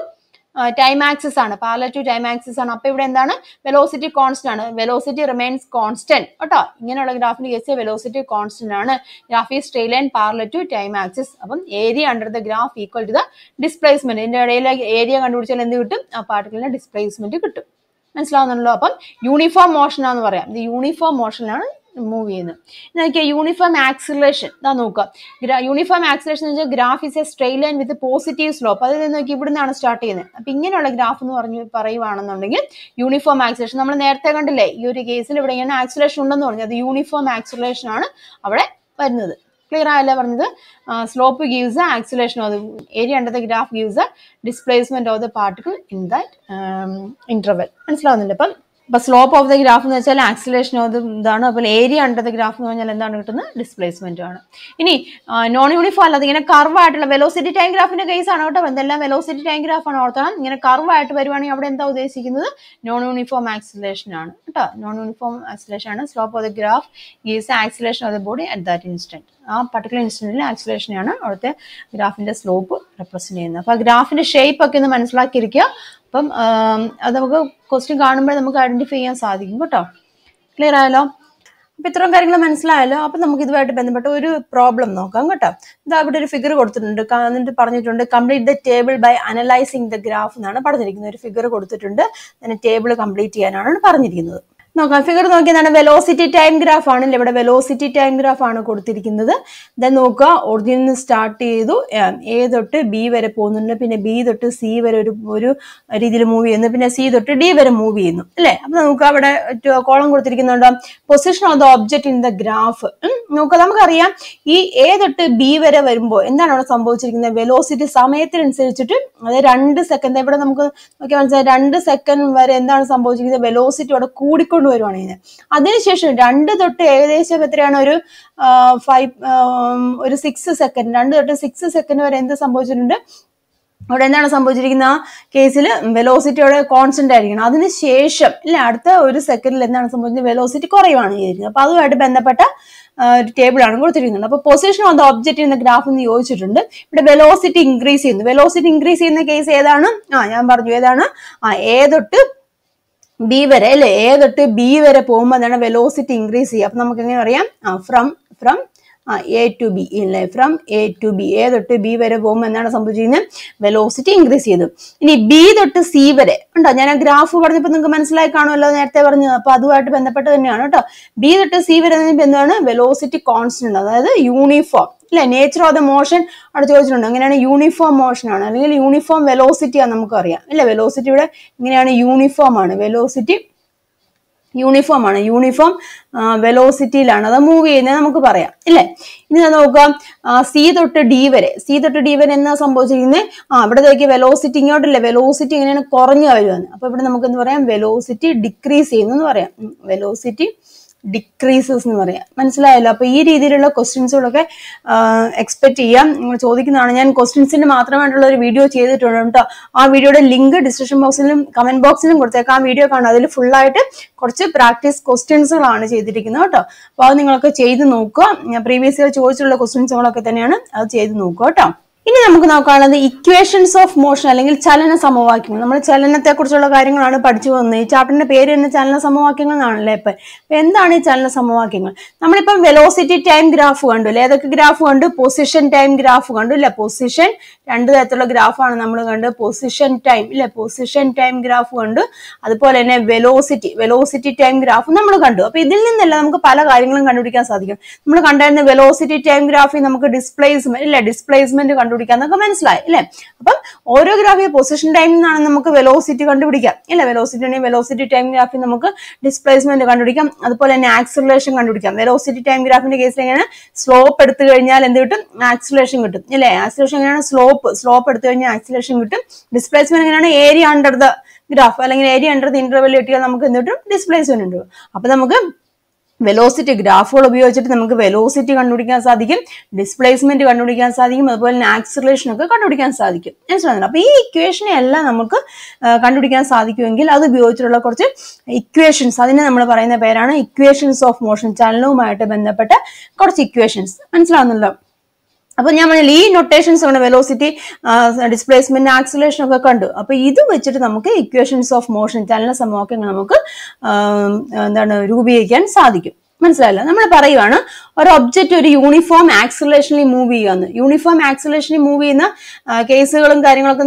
ടൈം ആക്സിസ് ആണ് പാരലൽ ടു ടൈം ആക്സിസ് ആണ് അപ്പോൾ ഇവിടെ എന്താണ് വെലോസിറ്റി കോൺസ്റ്റന്റ് ആണ് വെലോസിറ്റി റിമെയിൻസ് കോൺസ്റ്റന്റ് കേട്ടോ ഇങ്ങനെയുള്ള ഗ്രാഫിന്റെ കേസ് വെലോസിറ്റി കോൺസ്റ്റന്റ് ആണ് graph is straight line parallel to time axis അപ്പം area under the graph equal to the displacement ഇതിന്റെ ഇടയിൽ ഏരിയ കണ്ടുപിടിച്ചാൽ എന്ത് കിട്ടും ആ പാർട്ടിക്കലിന്റെ ഡിസ്പ്ലേസ്മെന്റ് കിട്ടും മനസ്സിലാവുന്നുണ്ടല്ലോ അപ്പം യൂണിഫോം ആണെന്ന് പറയാം ഇത് യൂണിഫോം മോഷനാണ് മൂവ് ചെയ്യുന്നത് നോക്കിയാൽ യൂണിഫോം ആക്സിലേഷൻ ഇതാ നോക്കുക യൂണിഫോം ആക്സിലേഷൻ എന്ന് വെച്ചാൽ graph is a straight line with positive slope അതായത് നോക്കി നോക്കി ഇവിടുന്നാണ് സ്റ്റാർട്ട് ചെയ്യുന്നത് അപ്പം ഇങ്ങനെയുള്ള ഗ്രാഫ് എന്ന് പറഞ്ഞു പറയുവാണെന്നുണ്ടെങ്കിൽ യൂണിഫോം ആക്സിലേഷൻ നമ്മൾ നേരത്തെ കണ്ടില്ലേ ഈ ഒരു കേസിൽ ഇവിടെ ഇങ്ങനെ ആക്സിലേഷൻ ഉണ്ടെന്ന് പറഞ്ഞു അത് യൂണിഫോം ആക്സിലേഷൻ ആണ് അവിടെ വരുന്നത് ക്ലിയർ ആയല്ലേ പറഞ്ഞത് slope gives acceleration of area under the graph gives displacement of the particle in that interval മനസ്സിലാവുന്നില്ല അപ്പം അപ്പൊ സ്ലോപ്പ് ഓഫ് ദ ഗ്രാഫ് എന്ന് വെച്ചാൽ ആക്സിലേഷൻ ഓഫ് ഇതാണ് അപ്പോൾ ഏരിയ അണ്ടർ ദ ഗ്രാഫ് എന്ന് പറഞ്ഞാൽ എന്താണ് കിട്ടുന്നത് ഡിസ്പ്ലേസ്മെൻറ്റും ആണ് ഇനി നോൺ യൂണിഫോം അല്ലാതെ ഇങ്ങനെ കർവായിട്ടുള്ള വെലോസിറ്റി ടൈം ഗ്രാഫിൻ്റെ കേസാണ് കേട്ടോ എന്തെല്ലാം വെലോസിറ്റി ടൈം ഗ്രാഫാണ് ഓർത്തണം ഇങ്ങനെ കർവായിട്ട് വരുവാണെങ്കിൽ അവിടെ എന്താ ഉദ്ദേശിക്കുന്നത് നോൺ യൂണിഫോം ആക്സിലേഷൻ ആണ് കേട്ടോ നോൺ യൂണിഫോം ആക്സിലേഷൻ ആണ് slope of the graph gives acceleration of the body at that instant ആ പർട്ടിക്കുലർ ഇൻസ്റ്റൻറ്റിൽ ആക്സിലേഷനെയാണ് അവിടുത്തെ ഗ്രാഫിന്റെ സ്ലോപ്പ് റെപ്രസെന്റ് ചെയ്യുന്നത് അപ്പൊ ഗ്രാഫിന്റെ ഷേപ്പ് ഒക്കെ ഒന്ന് മനസ്സിലാക്കിയിരിക്കുക അപ്പം അത് നമുക്ക് ക്വസ്റ്റ്യൻ കാണുമ്പോൾ നമുക്ക് ഐഡന്റിഫൈ ചെയ്യാൻ സാധിക്കും കേട്ടോ ക്ലിയർ ആയാലോ അപ്പൊ ഇത്രയും കാര്യങ്ങൾ മനസ്സിലായല്ലോ അപ്പൊ നമുക്ക് ഇതുമായിട്ട് ബന്ധപ്പെട്ട ഒരു പ്രോബ്ലം നോക്കാം കേട്ടോ ഇതാ ഇവിടെ ഒരു ഫിഗർ കൊടുത്തിട്ടുണ്ട് എന്നിട്ട് പറഞ്ഞിട്ടുണ്ട് complete the table by analysing the graph എന്നാണ് പറഞ്ഞിരിക്കുന്നത് ഒരു ഫിഗർ കൊടുത്തിട്ടുണ്ട് അതിന് ടേബിൾ കംപ്ലീറ്റ് ചെയ്യാനാണ് പറഞ്ഞിരിക്കുന്നത് നോക്കാം ഫിഗർ നോക്കി വെലോസിറ്റി ടൈം ഗ്രാഫ് ആണ് ഇവിടെ വെലോസിറ്റി ടൈം ഗ്രാഫ് ആണ് കൊടുത്തിരിക്കുന്നത് ദൻ നോക്കുക ഒറിജിനിൽ നിന്ന് സ്റ്റാർട്ട് ചെയ്തു എ തൊട്ട് ബി വരെ പോകുന്നുണ്ട് പിന്നെ ബി തൊട്ട് സി വരെ ഒരു ഒരു രീതിയിൽ മൂവ് ചെയ്യുന്നു പിന്നെ സി തൊട്ട് ഡി വരെ മൂവ് ചെയ്യുന്നു അല്ലേ അപ്പൊ നമുക്ക് അവിടെ കോളം കൊടുത്തിരിക്കുന്നുണ്ട് position of the object in the graph നോക്കുക നമുക്കറിയാം ഈ എ തൊട്ട് ബി വരെ വരുമ്പോൾ എന്താണ് അവിടെ സംഭവിച്ചിരിക്കുന്നത് വെലോസിറ്റി സമയത്തിനനുസരിച്ചിട്ട് അതായത് രണ്ട് സെക്കൻഡ് ഇവിടെ നമുക്ക് നോക്കിയാൽ മനസ്സിലായി രണ്ട് സെക്കൻഡ് വരെ എന്താണ് സംഭവിച്ചിരിക്കുന്നത് വെലോസിറ്റി അവിടെ കൂടിക്കൊണ്ട് കൊണ്ട് വരുവാണ് ചെയ്യുന്നത് അതിനുശേഷം രണ്ട് തൊട്ട് ഏകദേശം എത്രയാണ് ഒരു ഫൈവ് ഒരു സിക്സ് സെക്കൻഡ് രണ്ട് തൊട്ട് സിക്സ് സെക്കൻഡ് വരെ എന്ത് സംഭവിച്ചിട്ടുണ്ട് അവിടെ എന്താണ് സംഭവിച്ചിരിക്കുന്ന ആ കേസിൽ വെലോസിറ്റി അവിടെ കോൺസ്റ്റന്റ് ആയിരിക്കണം അതിന് ശേഷം ഇല്ല അടുത്ത ഒരു സെക്കൻഡിൽ എന്താണ് സംഭവിക്കുന്നത് വെലോസിറ്റി കുറയുവാണ് ചെയ്തിരിക്കുന്നത് അപ്പൊ അതുമായിട്ട് ബന്ധപ്പെട്ട ഒരു ടേബിളാണ് കൊടുത്തിരിക്കുന്നത് അപ്പോൾ പൊസിഷൻ ഓഫ് ദ ഒബ്ജക്റ്റ് എന്ന ഗ്രാഫ് എന്ന് യോജിച്ചിട്ടുണ്ട് ഇവിടെ വെലോസിറ്റി ഇൻക്രീസ് ചെയ്യുന്നു വെലോസിറ്റി ഇൻക്രീസ് ചെയ്യുന്ന കേസ് ഏതാണ് ആ ഞാൻ പറഞ്ഞു ഏതാണ് ആ ഏതൊട്ട് ബി വരെ അല്ലെ എ തൊട്ട് ബി വരെ പോകുമ്പോൾ എന്താണ് വെലോസിറ്റി ഇൻക്രീസ് ചെയ്യുക അപ്പൊ നമുക്ക് എങ്ങനെ പറയാം ഫ്രം ഫ്രം ആ എ ടു ബി ഇല്ലേ from A to B A തൊട്ട് ബി വരെ പോകുമ്പോൾ എന്താണ് സംഭവിച്ചിരിക്കുന്നത് വെലോസിറ്റി ഇൻക്രീസ് ചെയ്തു ഇനി ബി തൊട്ട് സി വരെ ഉണ്ടോ ഞാൻ ആ ഗ്രാഫ് പറഞ്ഞപ്പോൾ നിങ്ങൾക്ക് മനസ്സിലായി കാണുമല്ലോ നേരത്തെ പറഞ്ഞു അപ്പോൾ അതുമായിട്ട് ബന്ധപ്പെട്ട് തന്നെയാണ് കേട്ടോ ബി തൊട്ട് സി വരെ എന്താണ് വെലോസിറ്റി കോൺസ്റ്റന്റ് അതായത് യൂണിഫോം അല്ലെ നേച്ചർ ഓഫ് ദ മോഷൻ അവിടെ ചോദിച്ചിട്ടുണ്ട് എങ്ങനെയാണ് യൂണിഫോം മോഷൻ ആണ് അല്ലെങ്കിൽ യൂണിഫോം വെലോസിറ്റി ആണ് നമുക്കറിയാം അല്ലെ വെലോസിറ്റി ഇവിടെ ഇങ്ങനെയാണ് യൂണിഫോം ആണ് വെലോസിറ്റി യൂണിഫോം ആണ് യൂണിഫോം വെലോസിറ്റിയിലാണ് അത് മൂവ് ചെയ്യുന്നത് നമുക്ക് പറയാം ഇല്ലേ ഇനി നോക്കാം സി തൊട്ട് ഡി വരെ സി തൊട്ട് ഡി വരെ എന്നാ സംഭവിച്ചിരിക്കുന്നത് ആ ഇവിടത്തേക്ക് വെലോസിറ്റി ഇങ്ങോട്ടില്ല വെലോസിറ്റി ഇങ്ങനെയാണ് കുറഞ്ഞു വരുവാന്ന് അപ്പൊ ഇവിടെ നമുക്ക് എന്ത് പറയാം വെലോസിറ്റി ഡിക്രീസ് ചെയ്യുന്നു എന്ന് പറയാം വെലോസിറ്റി ഡിക്രീസസ് എന്ന് പറയാം മനസ്സിലായല്ലോ അപ്പോൾ ഈ രീതിയിലുള്ള ക്വസ്റ്റ്യൻസുകളൊക്കെ എക്സ്പെക്ട് ചെയ്യാം നിങ്ങൾ ചോദിക്കുന്നതാണ് ഞാൻ ക്വസ്റ്റ്യൻസിന്റെ മാത്രമായിട്ടുള്ള ഒരു വീഡിയോ ചെയ്തിട്ടുണ്ട് കേട്ടോ ആ വീഡിയോയുടെ ലിങ്ക് ഡിസ്ക്രിപ്ഷൻ ബോക്സിലും കമന്റ് ബോക്സിലും കൊടുത്തേക്കാം ആ വീഡിയോ കാണാം അതിൽ ഫുള്ളായിട്ട് കുറച്ച് പ്രാക്ടീസ് ക്വസ്റ്റ്യൻസുകളാണ് ചെയ്തിരിക്കുന്നത് കേട്ടോ അപ്പോൾ അത് നിങ്ങൾക്ക് ചെയ്ത് നോക്കുക പ്രീവിയസ് ഇയർ ചോദിച്ചിട്ടുള്ള ക്വസ്റ്റ്യൻസുകളൊക്കെ തന്നെയാണ് അത് ചെയ്ത് നോക്കുക കേട്ടോ ഇനി നമുക്ക് നോക്കാനുള്ളത് ഇക്വേഷൻസ് ഓഫ് മോഷൻ അല്ലെങ്കിൽ ചലന സമവാക്യങ്ങൾ നമ്മൾ ചലനത്തെ കുറിച്ചുള്ള കാര്യങ്ങളാണ് പഠിച്ചു വന്നത് ഈ ചാപ്റ്ററിന്റെ പേര് തന്നെ ചലന സമവാക്യങ്ങൾ എന്നാണല്ലേ ഇപ്പൊ എന്താണ് ഈ ചലന സമവാക്യങ്ങൾ നമ്മളിപ്പം വെലോസിറ്റി ടൈം ഗ്രാഫ് കണ്ടു അല്ലെ ഏതൊക്കെ ഗ്രാഫ് കണ്ടു പൊസിഷൻ ടൈം ഗ്രാഫ് കണ്ടു ഇല്ല പൊസിഷൻ രണ്ട് തരത്തിലുള്ള ഗ്രാഫാണ് നമ്മൾ കണ്ടത് പൊസിഷൻ ടൈം ഇല്ല പൊസിഷൻ ടൈം ഗ്രാഫ് കണ്ടു അതുപോലെ തന്നെ വെലോസിറ്റി വെലോസിറ്റി ടൈം ഗ്രാഫ് നമ്മൾ കണ്ടു അപ്പൊ ഇതിൽ നിന്നെല്ലാം നമുക്ക് പല കാര്യങ്ങളും കണ്ടുപിടിക്കാൻ സാധിക്കും നമ്മൾ കണ്ടായിരുന്ന വെലോസിറ്റി ടൈം ഗ്രാഫിൽ നമുക്ക് ഡിസ്പ്ലേസ്മെന്റ് ഇല്ല ഡിസ്പ്ലേസ്മെന്റ് കണ്ടു കണ്ടുപിടിക്കാം എന്നൊക്കെ മനസ്സിലായി അല്ലെ അപ്പം ഓരോ ഗ്രാഫിയെ പൊസിഷൻ ടൈം നിന്നാണ് നമുക്ക് വെലോസിറ്റി കണ്ടുപിടിക്കാം അല്ലെ വെലോസിറ്റി ആണെങ്കിൽ വെലോസിറ്റി ടൈം ഗ്രാഫിൽ നമുക്ക് ഡിസ്പ്ലേസ്മെന്റ് കണ്ടുപിടിക്കാം അതുപോലെ തന്നെ ആക്സിലേഷൻ കണ്ടുപിടിക്കാം വെലോസിറ്റി ടൈം ഗ്രാഫിന്റെ കേസിൽ എങ്ങനെ സ്ലോപ്പ് എടുത്തു കഴിഞ്ഞാൽ എന്ത് കിട്ടും ആക്സിലേഷൻ കിട്ടും അല്ലെ ആക്സിലേഷൻ എങ്ങനെയാണ് സ്ലോപ്പ് സ്ലോപ്പ് എടുത്തു കഴിഞ്ഞാൽ ആക്സിലേഷൻ കിട്ടും ഡിസ്പ്ലേസ്മെന്റ് എങ്ങനെയാണ് ഏരിയ അണ്ടർ ദ ഗ്രാഫ് അല്ലെങ്കിൽ ഏരിയ അണ്ടർ ദ ഇന്റർവെൽ കിട്ടിയാൽ നമുക്ക് എന്ത് കിട്ടും ഡിസ്പ്ലേസ്മെന്റ് ഉണ്ട് അപ്പൊ നമുക്ക് വെലോസിറ്റി ഗ്രാഫുകൾ ഉപയോഗിച്ചിട്ട് നമുക്ക് വെലോസിറ്റി കണ്ടുപിടിക്കാൻ സാധിക്കും ഡിസ്പ്ലേസ്മെന്റ് കണ്ടുപിടിക്കാൻ സാധിക്കും അതുപോലെ ആക്സിലേഷൻ ഒക്കെ കണ്ടുപിടിക്കാൻ സാധിക്കും മനസ്സിലാകുന്നുണ്ട് അപ്പൊ ഈ ഇക്വേഷനെ എല്ലാം നമുക്ക് കണ്ടുപിടിക്കാൻ സാധിക്കുമെങ്കിൽ അത് ഉപയോഗിച്ചിട്ടുള്ള കുറച്ച് ഇക്വേഷൻസ് അതിനെ നമ്മൾ പറയുന്ന പേരാണ് ഇക്വേഷൻസ് ഓഫ് മോഷൻ ചലനവുമായിട്ട് ബന്ധപ്പെട്ട കുറച്ച് ഇക്വേഷൻസ് മനസ്സിലാവുന്നുണ്ടോ അപ്പൊ ഞാൻ പറഞ്ഞാൽ ഈ നൊട്ടേഷൻസ് ആണ് വെലോസിറ്റി ഡിസ്പ്ലേസ്മെന്റ് ആക്സിലേഷൻ ഒക്കെ കണ്ടു അപ്പൊ ഇത് വെച്ചിട്ട് നമുക്ക് ഇക്വേഷൻസ് ഓഫ് മോഷൻ ചലന സമവാക്യങ്ങൾ നമുക്ക് എന്താണ് രൂപീകരിക്കാൻ സാധിക്കും മനസ്സിലായില്ല നമ്മൾ പറയുവാണ് ഒരു ഒബ്ജക്റ്റ് ഒരു യൂണിഫോം ആക്സിലേഷനിൽ മൂവ് ചെയ്യുകയെന്ന് യൂണിഫോം ആക്സിലേഷനിൽ മൂവ് ചെയ്യുന്ന കേസുകളും കാര്യങ്ങളൊക്കെ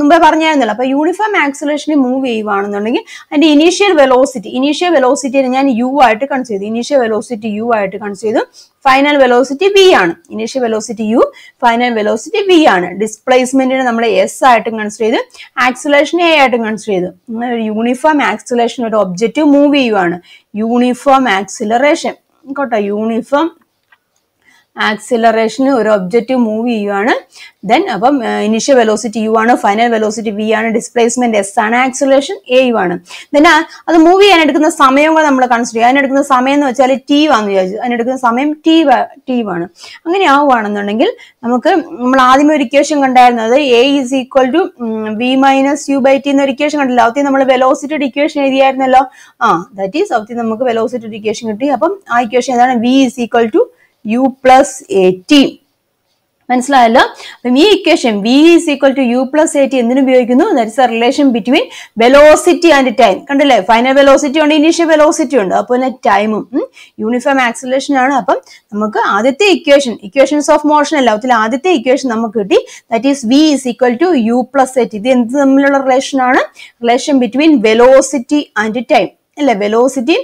മുമ്പേ പറഞ്ഞായിരുന്നല്ലോ അപ്പൊ യൂണിഫോം ആക്സിലേഷനിൽ മൂവ് ചെയ്യുവാണെന്നുണ്ടെങ്കിൽ അതിന്റെ ഇനീഷ്യൽ വെലോസിറ്റി ഇനീഷ്യൽ വെലോസിറ്റിനെ ഞാൻ യു ആയിട്ട് കൺസ് ചെയ്തു ഇനീഷ്യൽ വെലോസിറ്റി യു ആയിട്ട് കൺസ് ചെയ്തു ഫൈനൽ വെലോസിറ്റി വി ആണ് initial velocity U final velocity V ആണ് ഡിസ്പ്ലേസ്മെന്റിനെ നമ്മൾ എസ് ആയിട്ടും കൺസിഡർ ചെയ്ത് ആക്സിലേഷൻ എ ആയിട്ടും കൺസിഡർ ചെയ്ത് ഒരു യൂണിഫോം ആക്സിലേഷൻ ഒരു ഒബ്ജക്റ്റീവ് മൂവ് ചെയ്യുവാണ് യൂണിഫോം ആക്സിലറേഷൻ കേട്ടോ യൂണിഫോം ആക്സിലറേഷന് ഒരു ഒബ്ജക്റ്റ് മൂവ് ചെയ്യുവാണ് ദെൻ അപ്പം ഇനിഷ്യൽ വെലോസിറ്റി യു ആണ് ഫൈനൽ വെലോസിറ്റി വി ആണ് ഡിസ്പ്ലേസ്മെന്റ് എസ് ആണ് ആക്സിലറേഷൻ എ യു ആണ് ദെൻ അത് മൂവ് ചെയ്യാൻ എടുക്കുന്ന കൂടെ നമ്മൾ കൺസിഡർ ചെയ്യുക അതിനെടുക്കുന്ന സമയം എന്ന് വെച്ചാൽ ടി ആണെന്ന് വിചാരിച്ചു അതിനെടുക്കുന്ന സമയം ടി ടി ആണ് അങ്ങനെ ആവുകയാണെന്നുണ്ടെങ്കിൽ നമുക്ക് നമ്മൾ ആദ്യം ഒരു ഇക്വേഷൻ കണ്ടായിരുന്നത് A is equal to V minus U by T എന്ന ഒരു ഇക്വേഷൻ കണ്ടല്ലോ അവത്തി നമ്മൾ വെലോസിറ്റിയുടെ ഇക്വേഷൻ എഴുതിയായിരുന്നല്ലോ ആ ദാറ്റ് ഈസ് അവത്തി നമുക്ക് വെലോസിറ്റിയുടെ ഇക്വേഷൻ കിട്ടി അപ്പം ആ ഇക്വേഷൻ ഏതാണ് V is equal to U plus eighteen മനസ്സിലായല്ലോ അപ്പം ഈ equation V is equal to U plus T എന്തിനുപയോഗിക്കുന്നു A relation between velocity and time കണ്ടില്ലേ ഫൈനൽ വെലോസിറ്റി ഉണ്ട് ഇനീഷ്യൽ വെലോസിറ്റി ഉണ്ട് അപ്പോൾ തന്നെ ടൈമും യൂണിഫോം ആക്സലേഷൻ ആണ് അപ്പം നമുക്ക് ആദ്യത്തെ ഇക്വേഷൻ ഇക്വേഷൻസ് ഓഫ് മോഷൻ അല്ല അതിൽ ആദ്യത്തെ ഇക്വേഷൻ നമുക്ക് കിട്ടി that is V is equal to U plus eighty ഇത് എന്ത് തമ്മിലുള്ള റിലേഷൻ ആണ് relation between velocity and time അല്ലെ വെലോസിറ്റി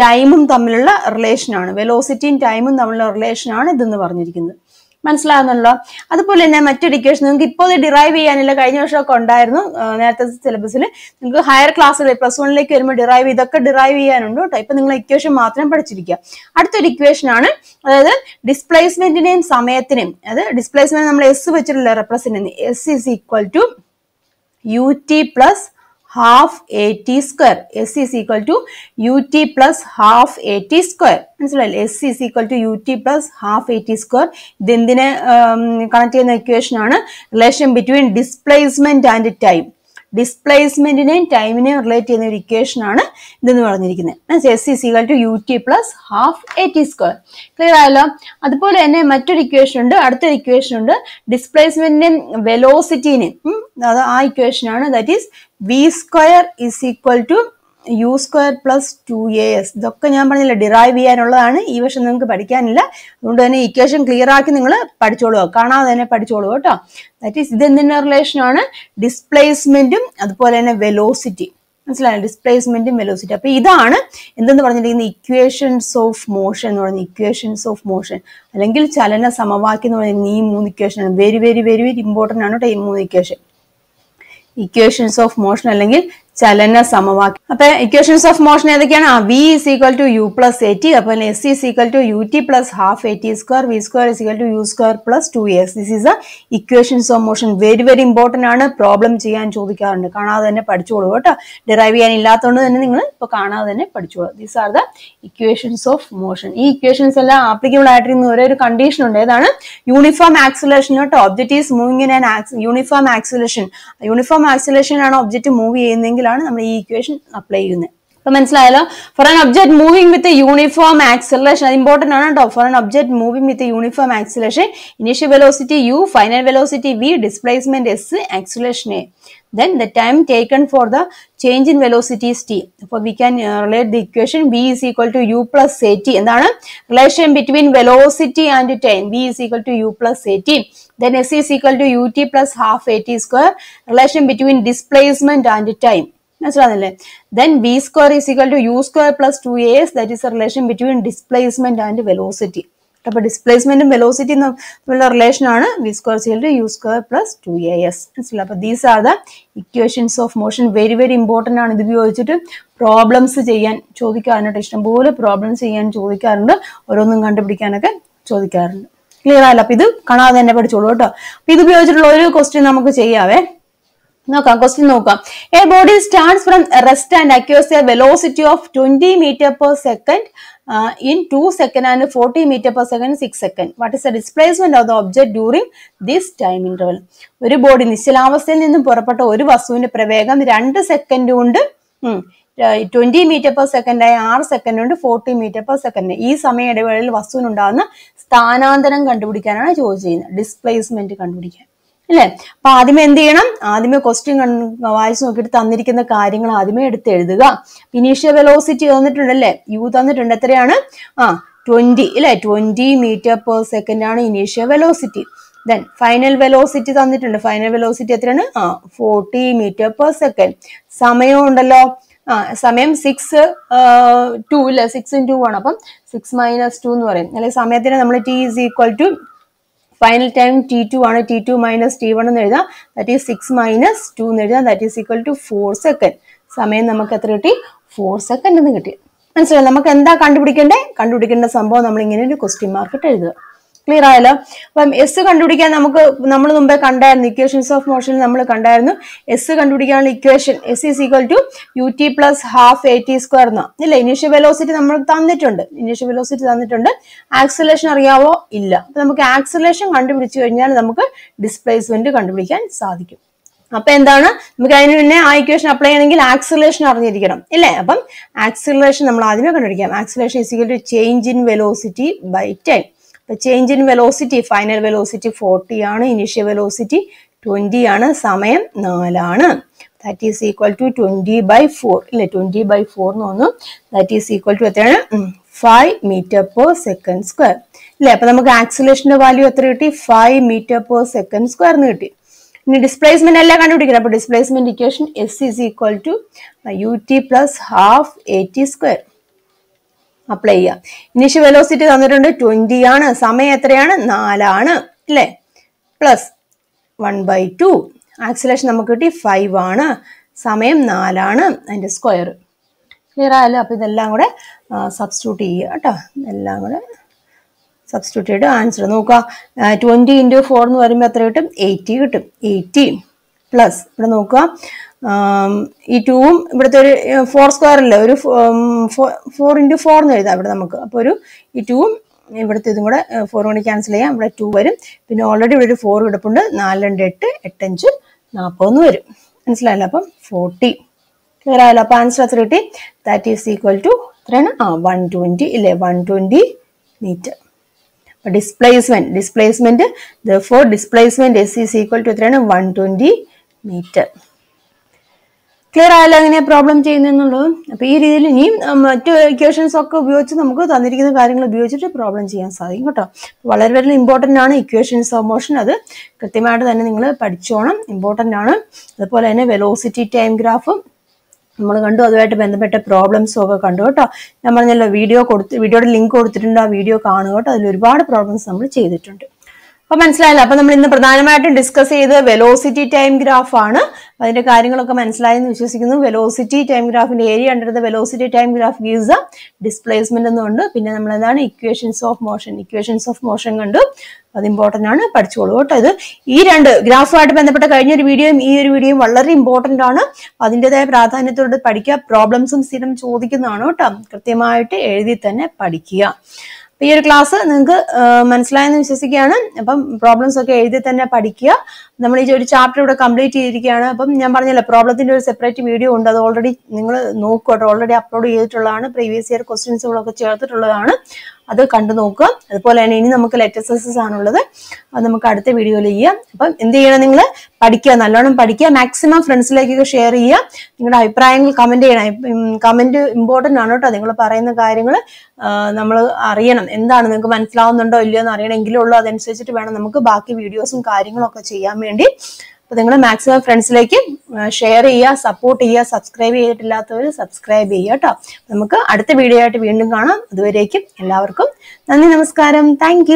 ടൈമും തമ്മിലുള്ള റിലേഷനാണ് വെലോസിറ്റിയും ടൈമും തമ്മിലുള്ള റിലേഷനാണ് ഇതെന്ന് പറഞ്ഞിരിക്കുന്നത് മനസ്സിലാകുന്നുണ്ടോ അതുപോലെ തന്നെ മറ്റൊരു ഇക്വേഷൻ നിങ്ങൾക്ക് ഇപ്പോൾ ഇത് ഡിറൈവ് ചെയ്യാനില്ല കഴിഞ്ഞ വർഷമൊക്കെ ഉണ്ടായിരുന്നു നേരത്തെ സിലബസിൽ നിങ്ങൾക്ക് ഹയർ ക്ലാസ്സുകൾ പ്ലസ് വണ്ണിലേക്ക് വരുമ്പോൾ ഡിറൈവ് ഇതൊക്കെ ഡിറൈവ് ചെയ്യാനുണ്ട് കേട്ടോ ഇപ്പൊ നിങ്ങൾ ഇക്വേഷൻ മാത്രം പഠിച്ചിരിക്കുക അടുത്തൊരു ഇക്വേഷൻ ആണ് അതായത് ഡിസ്പ്ലേസ്മെന്റിനെയും സമയത്തിനെയും അതായത് ഡിസ്പ്ലേസ്മെന്റ് നമ്മൾ എസ് വെച്ചിട്ടുള്ള represent S is equal to U T plus half A T square S is equal to U T plus half A T square മനസ്സിലായില്ലേ S is equal to U T plus half A T square ഇതെന്തിനെ connect ചെയ്യുന്ന equation ആണ് relation between displacement and time ഡിസ്പ്ലേസ്മെന്റിനെയും ടൈമിനെയും relate ചെയ്യുന്ന ഒരു equation ആണ് ഇതെന്ന് പറഞ്ഞിരിക്കുന്നത് S is equal to U T plus half A T square clear ആയല്ലോ അതുപോലെ തന്നെ മറ്റൊരു ഇക്വേഷൻ ഉണ്ട് അടുത്തൊരു ഇക്വേഷൻ ഉണ്ട് ഡിസ്പ്ലേസ്മെന്റിനെയും വെലോസിറ്റിനെയും അത് ആ ഇക്വേഷൻ ആണ് that is V square is equal to U square plus two A S ഇതൊക്കെ ഞാൻ പറഞ്ഞില്ല ഡിറൈവ് ചെയ്യാനുള്ളതാണ് ഈ വശം നിങ്ങൾക്ക് പഠിക്കാനില്ല അതുകൊണ്ട് തന്നെ ഇക്വേഷൻ ക്ലിയർ ആക്കി നിങ്ങൾ പഠിച്ചോളൂ കാണാതെ തന്നെ പഠിച്ചോളൂ കേട്ടോ ദാറ്റ് ഈസ് റിലേഷൻ ആണ് ഡിസ്പ്ലേസ്മെന്റും അതുപോലെ തന്നെ വെലോസിറ്റി മനസ്സിലായോ ഡിസ്പ്ലേസ്മെന്റും വെലോസിറ്റി അപ്പൊ ഇതാണ് എന്തെന്ന് പറഞ്ഞിരിക്കുന്നത് ഇക്വേഷൻസ് ഓഫ് മോഷൻ എന്ന് പറയുന്നത് ഇക്വേഷൻസ് ഓഫ് മോഷൻ അല്ലെങ്കിൽ ചലന സമവാക്യം എന്ന് പറയുന്നത് ഈ മൂന്ന് ഇക്വേഷൻ ആണ് very very very very important ആണ് കേട്ടോ ഈ മൂന്ന് ഇക്വേഷൻ ഇക്വേഷൻസ് ഓഫ് മോഷൻ അല്ലെങ്കിൽ ചലന സമവാക്യം അപ്പൊ ഇക്വേഷൻസ് ഓഫ് മോഷൻ ഏതൊക്കെയാണ് ആ V is equal to U plus A T അപ്പോൾ S is equal to U T plus half A T square V square is equal to U square plus two S this is a equations of motion very very important ആണ് problem ചെയ്യാൻ ചോദിക്കാറുണ്ട് കാണാതെ തന്നെ പഠിച്ചോളൂ കേട്ടോ derive ചെയ്യാൻ ഇല്ലാത്തതുകൊണ്ട് തന്നെ നിങ്ങൾ ഇപ്പൊ കാണാതെ തന്നെ പഠിച്ചോളൂ these are the equations of motion ഈ ഇക്വേഷൻസ് എല്ലാം ആപ്ലിക്കബിൾ ആയിട്ടിരുന്ന ഒരേ ഒരു കണ്ടീഷൻ ഉണ്ട് ഏതാണ് യൂണിഫോം ആക്സിലേഷൻ കേട്ടോ object is moving in and uniform acceleration uniform acceleration ആണ് ഒബ്ജക്റ്റ് മൂവ് ചെയ്യുന്നെങ്കിൽ രീതിയിലാണ് നമ്മൾ ഈ ഇക്വേഷൻ അപ്ലൈ ചെയ്യുന്നത് അപ്പൊ മനസ്സിലായല്ലോ for an object moving with uniform acceleration അത് ഇമ്പോർട്ടന്റ് ആണ് കേട്ടോ for an object moving with uniform acceleration initial velocity U final velocity V displacement S acceleration A then the time taken for the change in velocity is t. Therefore, we can uh, relate the equation v is equal to u plus at. എന്താണ് relation between velocity and time. v is equal to u plus at. Then s is equal to ut plus half at square. Relation between displacement and time. മനസ്സിലാകുന്നില്ലേ then V square is equal to U square plus two S that is relation between displacement and velocity അപ്പൊ ഡിസ്പ്ലേസ്മെന്റും velocity എന്നുള്ള relation ആണ് V square equal to U square plus two A S മനസ്സിലായി അപ്പൊ these are the equations of motion very very important ആണ് ഇത് ഉപയോഗിച്ചിട്ട് problems ചെയ്യാൻ ചോദിക്കാറുണ്ട് ഇഷ്ടംപോലെ പ്രോബ്ലംസ് ചെയ്യാൻ ചോദിക്കാറുണ്ട് ഓരോന്നും കണ്ടുപിടിക്കാനൊക്കെ ചോദിക്കാറുണ്ട് ക്ലിയർ ആയല്ലോ അപ്പൊ ഇത് കാണാതെ തന്നെ പഠിച്ചോളൂ കേട്ടോ അപ്പൊ ഇത് ഉപയോഗിച്ചിട്ടുള്ള ഒരു ക്വസ്റ്റ്യൻ നമുക്ക് ചെയ്യാവേ നോക്കാം ക്വസ്റ്റ്യൻ നോക്കാം a body starts from rest and acquires a velocity of twenty metre per second in two second and forty metre per second six second what is the displacement of the object during this time interval ഒരു body നിശ്ചലാവസ്ഥയിൽ നിന്നും പുറപ്പെട്ട ഒരു വസ്തുവിന്റെ പ്രവേഗം രണ്ട് second കൊണ്ട് twenty metre per ആയി ആറ് സെക്കൻഡ് കൊണ്ട് ഫോർട്ടി മീറ്റർ പെർ സെക്കൻഡ് ഈ സമയ ഇടവേളയിൽ വസ്തുവിനുണ്ടാകുന്ന സ്ഥാനാന്തരം കണ്ടുപിടിക്കാനാണ് ചെയ്യുന്നത് ഡിസ്പ്ലേസ്മെന്റ് കണ്ടുപിടിക്കാൻ അല്ലെ അപ്പൊ ആദ്യമേ എന്ത് ചെയ്യണം ആദ്യമേ ക്വസ്റ്റ്യൻ വായിച്ചു നോക്കിയിട്ട് തന്നിരിക്കുന്ന കാര്യങ്ങൾ ആദ്യമേ എടുത്ത് എഴുതുക ഇനീഷ്യൽ വെലോസിറ്റി തന്നിട്ടുണ്ട് അല്ലെ യു തന്നിട്ടുണ്ട് എത്രയാണ് ആ ട്വന്റി അല്ലെ ട്വന്റി മീറ്റർ പെർ സെക്കൻഡ് ആണ് initial velocity then final velocity തന്നിട്ടുണ്ട് ഫൈനൽ വെലോസിറ്റി എത്രയാണ് ആ ഫോർട്ടി മീറ്റർ പെർ സെക്കൻഡ് സമയം ഉണ്ടല്ലോ ആ സമയം സിക്സ് ടു ഇല്ല സിക്സ് ഇൻ ടു ആണ് അപ്പം സിക്സ് മൈനസ് ടു എന്ന് പറയും അല്ലെ സമയത്തിന് നമ്മൾ T is equal to final time T two ആണ് T two minus T one എന്ന് എഴുതാം that is six minus two എന്ന് എഴുതാം that is equal to four second സമയം നമുക്ക് എത്ര കിട്ടി ഫോർ സെക്കൻഡ് എന്ന് കിട്ടി മനസ്സിലായി നമുക്ക് എന്താ കണ്ടുപിടിക്കേണ്ടത് കണ്ടുപിടിക്കേണ്ട സംഭവം നമ്മൾ ഇങ്ങനെ ഒരു ക്വസ്റ്റ്യൻ മാർക്ക് എഴുതുക ക്ലിയർ ആയല്ലോ അപ്പം എസ് കണ്ടുപിടിക്കാൻ നമുക്ക് നമ്മൾ മുമ്പേ കണ്ടായിരുന്നു ഇക്വേഷൻസ് ഓഫ് മോഷൻ നമ്മൾ കണ്ടായിരുന്നു എസ് കണ്ടുപിടിക്കാനുള്ള equation S is equal to U T plus half A T square എന്നാ ഇല്ല ഇനീഷ്യൽ വെലോസിറ്റി നമ്മൾ തന്നിട്ടുണ്ട് ഇനീഷ്യൽ വെലോസിറ്റി തന്നിട്ടുണ്ട് ആക്സലേഷൻ അറിയാവോ ഇല്ല അപ്പൊ നമുക്ക് ആക്സലേഷൻ കണ്ടുപിടിച്ചു കഴിഞ്ഞാൽ നമുക്ക് ഡിസ്പ്ലേസ്മെന്റ് കണ്ടുപിടിക്കാൻ സാധിക്കും അപ്പൊ എന്താണ് നമുക്ക് അതിന് മുന്നേ ആ ഇക്വേഷൻ അപ്ലൈ ചെയ്യണമെങ്കിൽ ആക്സിലേഷൻ അറിഞ്ഞിരിക്കണം ഇല്ലേ അപ്പം ആക്സിലേഷൻ നമ്മൾ ആദ്യമേ കണ്ടുപിടിക്കാം acceleration equal to change in velocity by time change in velocity final velocity forty ആണ് ഇനിഷ്യൽ വെലോസിറ്റി ട്വന്റി ആണ് സമയം നാലാണ് that is equal to twenty by four ഇല്ല ട്വന്റി ബൈ ഫോർ എന്ന് തോന്നുന്നു ദാറ്റ് ഈസ് ഈക്വൽ ടു എത്രയാണ് five metre per second square അല്ലേ അപ്പൊ നമുക്ക് ആക്സിലേഷന്റെ വാല്യൂ എത്ര കിട്ടി five metre per second square എന്ന് കിട്ടി ഇനി ഡിസ്പ്ലേസ്മെന്റ് എല്ലാം കണ്ടുപിടിക്കണം അപ്പൊ displacement equation S is equal to U T plus half A T square apply ചെയ്യുക ഇനിഷ്യൽ വെലോസിറ്റി തന്നിട്ടുണ്ട് ട്വന്റി ആണ് സമയം എത്രയാണ് നാലാണ് അല്ലേ plus one by two acceleration നമുക്ക് കിട്ടി ഫൈവ് ആണ് സമയം നാലാണ് അതിൻ്റെ സ്ക്വയർ ക്ലിയർ ആയല്ലോ അപ്പോൾ ഇതെല്ലാം കൂടെ സബ്സ്റ്റിറ്റ്യൂട്ട് ചെയ്യുക കേട്ടോ എല്ലാം കൂടെ സബ്സ്റ്റിറ്റ്യൂട്ട് ചെയ്ത് ആൻസർ നോക്കുക ട്വൻറ്റി ഇൻറ്റു ഫോർ എന്ന് വരുമ്പോൾ എത്ര കിട്ടും എയ്റ്റി കിട്ടും എയ്റ്റി പ്ലസ് ഇവിടെ നോക്കുക ഈ ടൂവും ഇവിടുത്തെ ഒരു ഫോർ സ്ക്വയറിൽ ഒരു ഫോർ ഇൻറ്റു ഫോർ എന്ന് എഴുതാം ഇവിടെ നമുക്ക് അപ്പോൾ ഒരു ഈ ടൂവും ഇവിടുത്തെ ഇതും കൂടെ ഫോർ കൊണ്ട് ക്യാൻസൽ ചെയ്യാം ഇവിടെ ടു വരും പിന്നെ ഓൾറെഡി ഇവിടെ ഒരു ഫോർ കിടപ്പുണ്ട് നാല് രണ്ട് എട്ട് എട്ടഞ്ച് നാൽപ്പതെന്ന് വരും മനസ്സിലായല്ലോ അപ്പം ഫോർട്ടി ക്ലിയർ ആയല്ലോ അപ്പം ആൻസർ അത്ര കിട്ടി ദാറ്റ് ഈസ് ഈക്വൽ ടു എത്രയാണ് ആ വൺ ട്വൻറ്റി ഇല്ലേ വൺ ട്വൻറ്റി മീറ്റർ അപ്പം displacement displacement for displacement S is equal to എത്രയാണ് വൺ ട്വൻറ്റി മീറ്റർ ക്ലിയർ ആയാലും അങ്ങനെ പ്രോബ്ലം ചെയ്യുന്നതെന്നുള്ളത് അപ്പോൾ ഈ രീതിയിൽ ഇനിയും മറ്റു ഇക്വേഷൻസ് ഒക്കെ ഉപയോഗിച്ച് നമുക്ക് തന്നിരിക്കുന്ന കാര്യങ്ങൾ ഉപയോഗിച്ചിട്ട് പ്രോബ്ലം ചെയ്യാൻ സാധിക്കും കേട്ടോ വളരെ വളരെ ഇമ്പോർട്ടൻ്റ് ആണ് ഇക്വേഷൻസ് ഓഫ് മോഷൻ അത് കൃത്യമായിട്ട് തന്നെ നിങ്ങൾ പഠിച്ചോണം ഇമ്പോർട്ടൻ്റ് ആണ് അതുപോലെ തന്നെ വെലോസിറ്റി ടൈം ഗ്രാഫും നമ്മൾ കണ്ടു അതുമായിട്ട് ബന്ധപ്പെട്ട പ്രോബ്ലംസും ഒക്കെ കണ്ടു കേട്ടോ ഞാൻ പറഞ്ഞല്ലോ വീഡിയോ കൊടുത്ത് വീഡിയോയുടെ ലിങ്ക് കൊടുത്തിട്ടുണ്ട് ആ വീഡിയോ കാണുക കേട്ടോ അതിൽ ഒരുപാട് പ്രോബ്ലംസ് നമ്മൾ ചെയ്തിട്ടുണ്ട് അപ്പൊ മനസ്സിലായല്ലോ അപ്പൊ നമ്മൾ ഇന്ന് പ്രധാനമായിട്ടും ഡിസ്കസ് ചെയ്ത് വെലോസിറ്റി ടൈം ഗ്രാഫ് ആണ് അതിന്റെ കാര്യങ്ങളൊക്കെ മനസ്സിലായെന്ന് വിശ്വസിക്കുന്നു വെലോസിറ്റി ടൈം ഗ്രാഫിന്റെ area under velocity time graph gives a displacement എന്നുണ്ട് പിന്നെ നമ്മൾ എന്താണ് equations of motion equations of motion കണ്ടു അത് ഇമ്പോർട്ടന്റ് ആണ് പഠിച്ചോളൂ കേട്ടോ ഇത് ഈ രണ്ട് ഗ്രാഫുമായിട്ട് ബന്ധപ്പെട്ട കഴിഞ്ഞ ഒരു വീഡിയോയും ഈ ഒരു വീഡിയോയും വളരെ ഇമ്പോർട്ടന്റ് ആണ് അതിൻ്റെതായ പ്രാധാന്യത്തോട് പഠിക്കുക പ്രോബ്ലംസും സ്ഥിരം ചോദിക്കുന്നതാണ് കേട്ടോ കൃത്യമായിട്ട് എഴുതി തന്നെ പഠിക്കുക അപ്പൊ ഈ ഒരു ക്ലാസ് നിങ്ങൾക്ക് മനസ്സിലായെന്ന് വിശ്വസിക്കുകയാണ് അപ്പം പ്രോബ്ലംസ് ഒക്കെ എഴുതി തന്നെ പഠിക്കുക നമ്മൾ ഈ ഒരു ചാപ്റ്റർ ഇവിടെ കംപ്ലീറ്റ് ചെയ്തിരിക്കുകയാണ് അപ്പം ഞാൻ പറഞ്ഞല്ലോ പ്രോബ്ലത്തിന്റെ ഒരു സെപ്പറേറ്റ് വീഡിയോ ഉണ്ട് അത് ഓൾറെഡി നിങ്ങൾ നോക്കുക ഓൾറെഡി അപ്ലോഡ് ചെയ്തിട്ടുള്ളതാണ് പ്രീവിയസ് ഇയർ ക്വസ്റ്റ്യൻസുകളൊക്കെ ചേർത്തിട്ടുള്ളതാണ് അത് കണ്ടു നോക്കുക അതുപോലെ തന്നെ ഇനി നമുക്ക് ലെറ്റസസസ് ആണുള്ളത് അത് നമുക്ക് അടുത്ത വീഡിയോയിൽ ചെയ്യാം അപ്പം എന്ത് ചെയ്യണം നിങ്ങൾ പഠിക്കുക നല്ലോണം പഠിക്കുക മാക്സിമം ഫ്രണ്ട്സിലേക്കൊക്കെ ഷെയർ ചെയ്യുക നിങ്ങളുടെ അഭിപ്രായങ്ങൾ കമന്റ് ചെയ്യണം കമന്റ് ഇമ്പോർട്ടൻ്റ് ആണ് കേട്ടോ നിങ്ങൾ പറയുന്ന കാര്യങ്ങൾ നമ്മൾ അറിയണം എന്താണ് നിങ്ങൾക്ക് മനസ്സിലാവുന്നുണ്ടോ ഇല്ലയോ എന്ന് അറിയണമെങ്കിലുള്ളൂ അതനുസരിച്ചിട്ട് വേണം നമുക്ക് ബാക്കി വീഡിയോസും കാര്യങ്ങളൊക്കെ ചെയ്യാൻ വേണ്ടി അപ്പോൾ നിങ്ങൾ മാക്സിമം ഫ്രണ്ട്സിലേക്ക് ഷെയർ ചെയ്യുക സപ്പോർട്ട് ചെയ്യുക സബ്സ്ക്രൈബ് ചെയ്തിട്ടില്ലാത്തവർ സബ്സ്ക്രൈബ് ചെയ്യുക കേട്ടോ നമുക്ക് അടുത്ത വീഡിയോ ആയിട്ട് വീണ്ടും കാണാം അതുവരേക്കും എല്ലാവർക്കും നന്ദി നമസ്കാരം താങ്ക്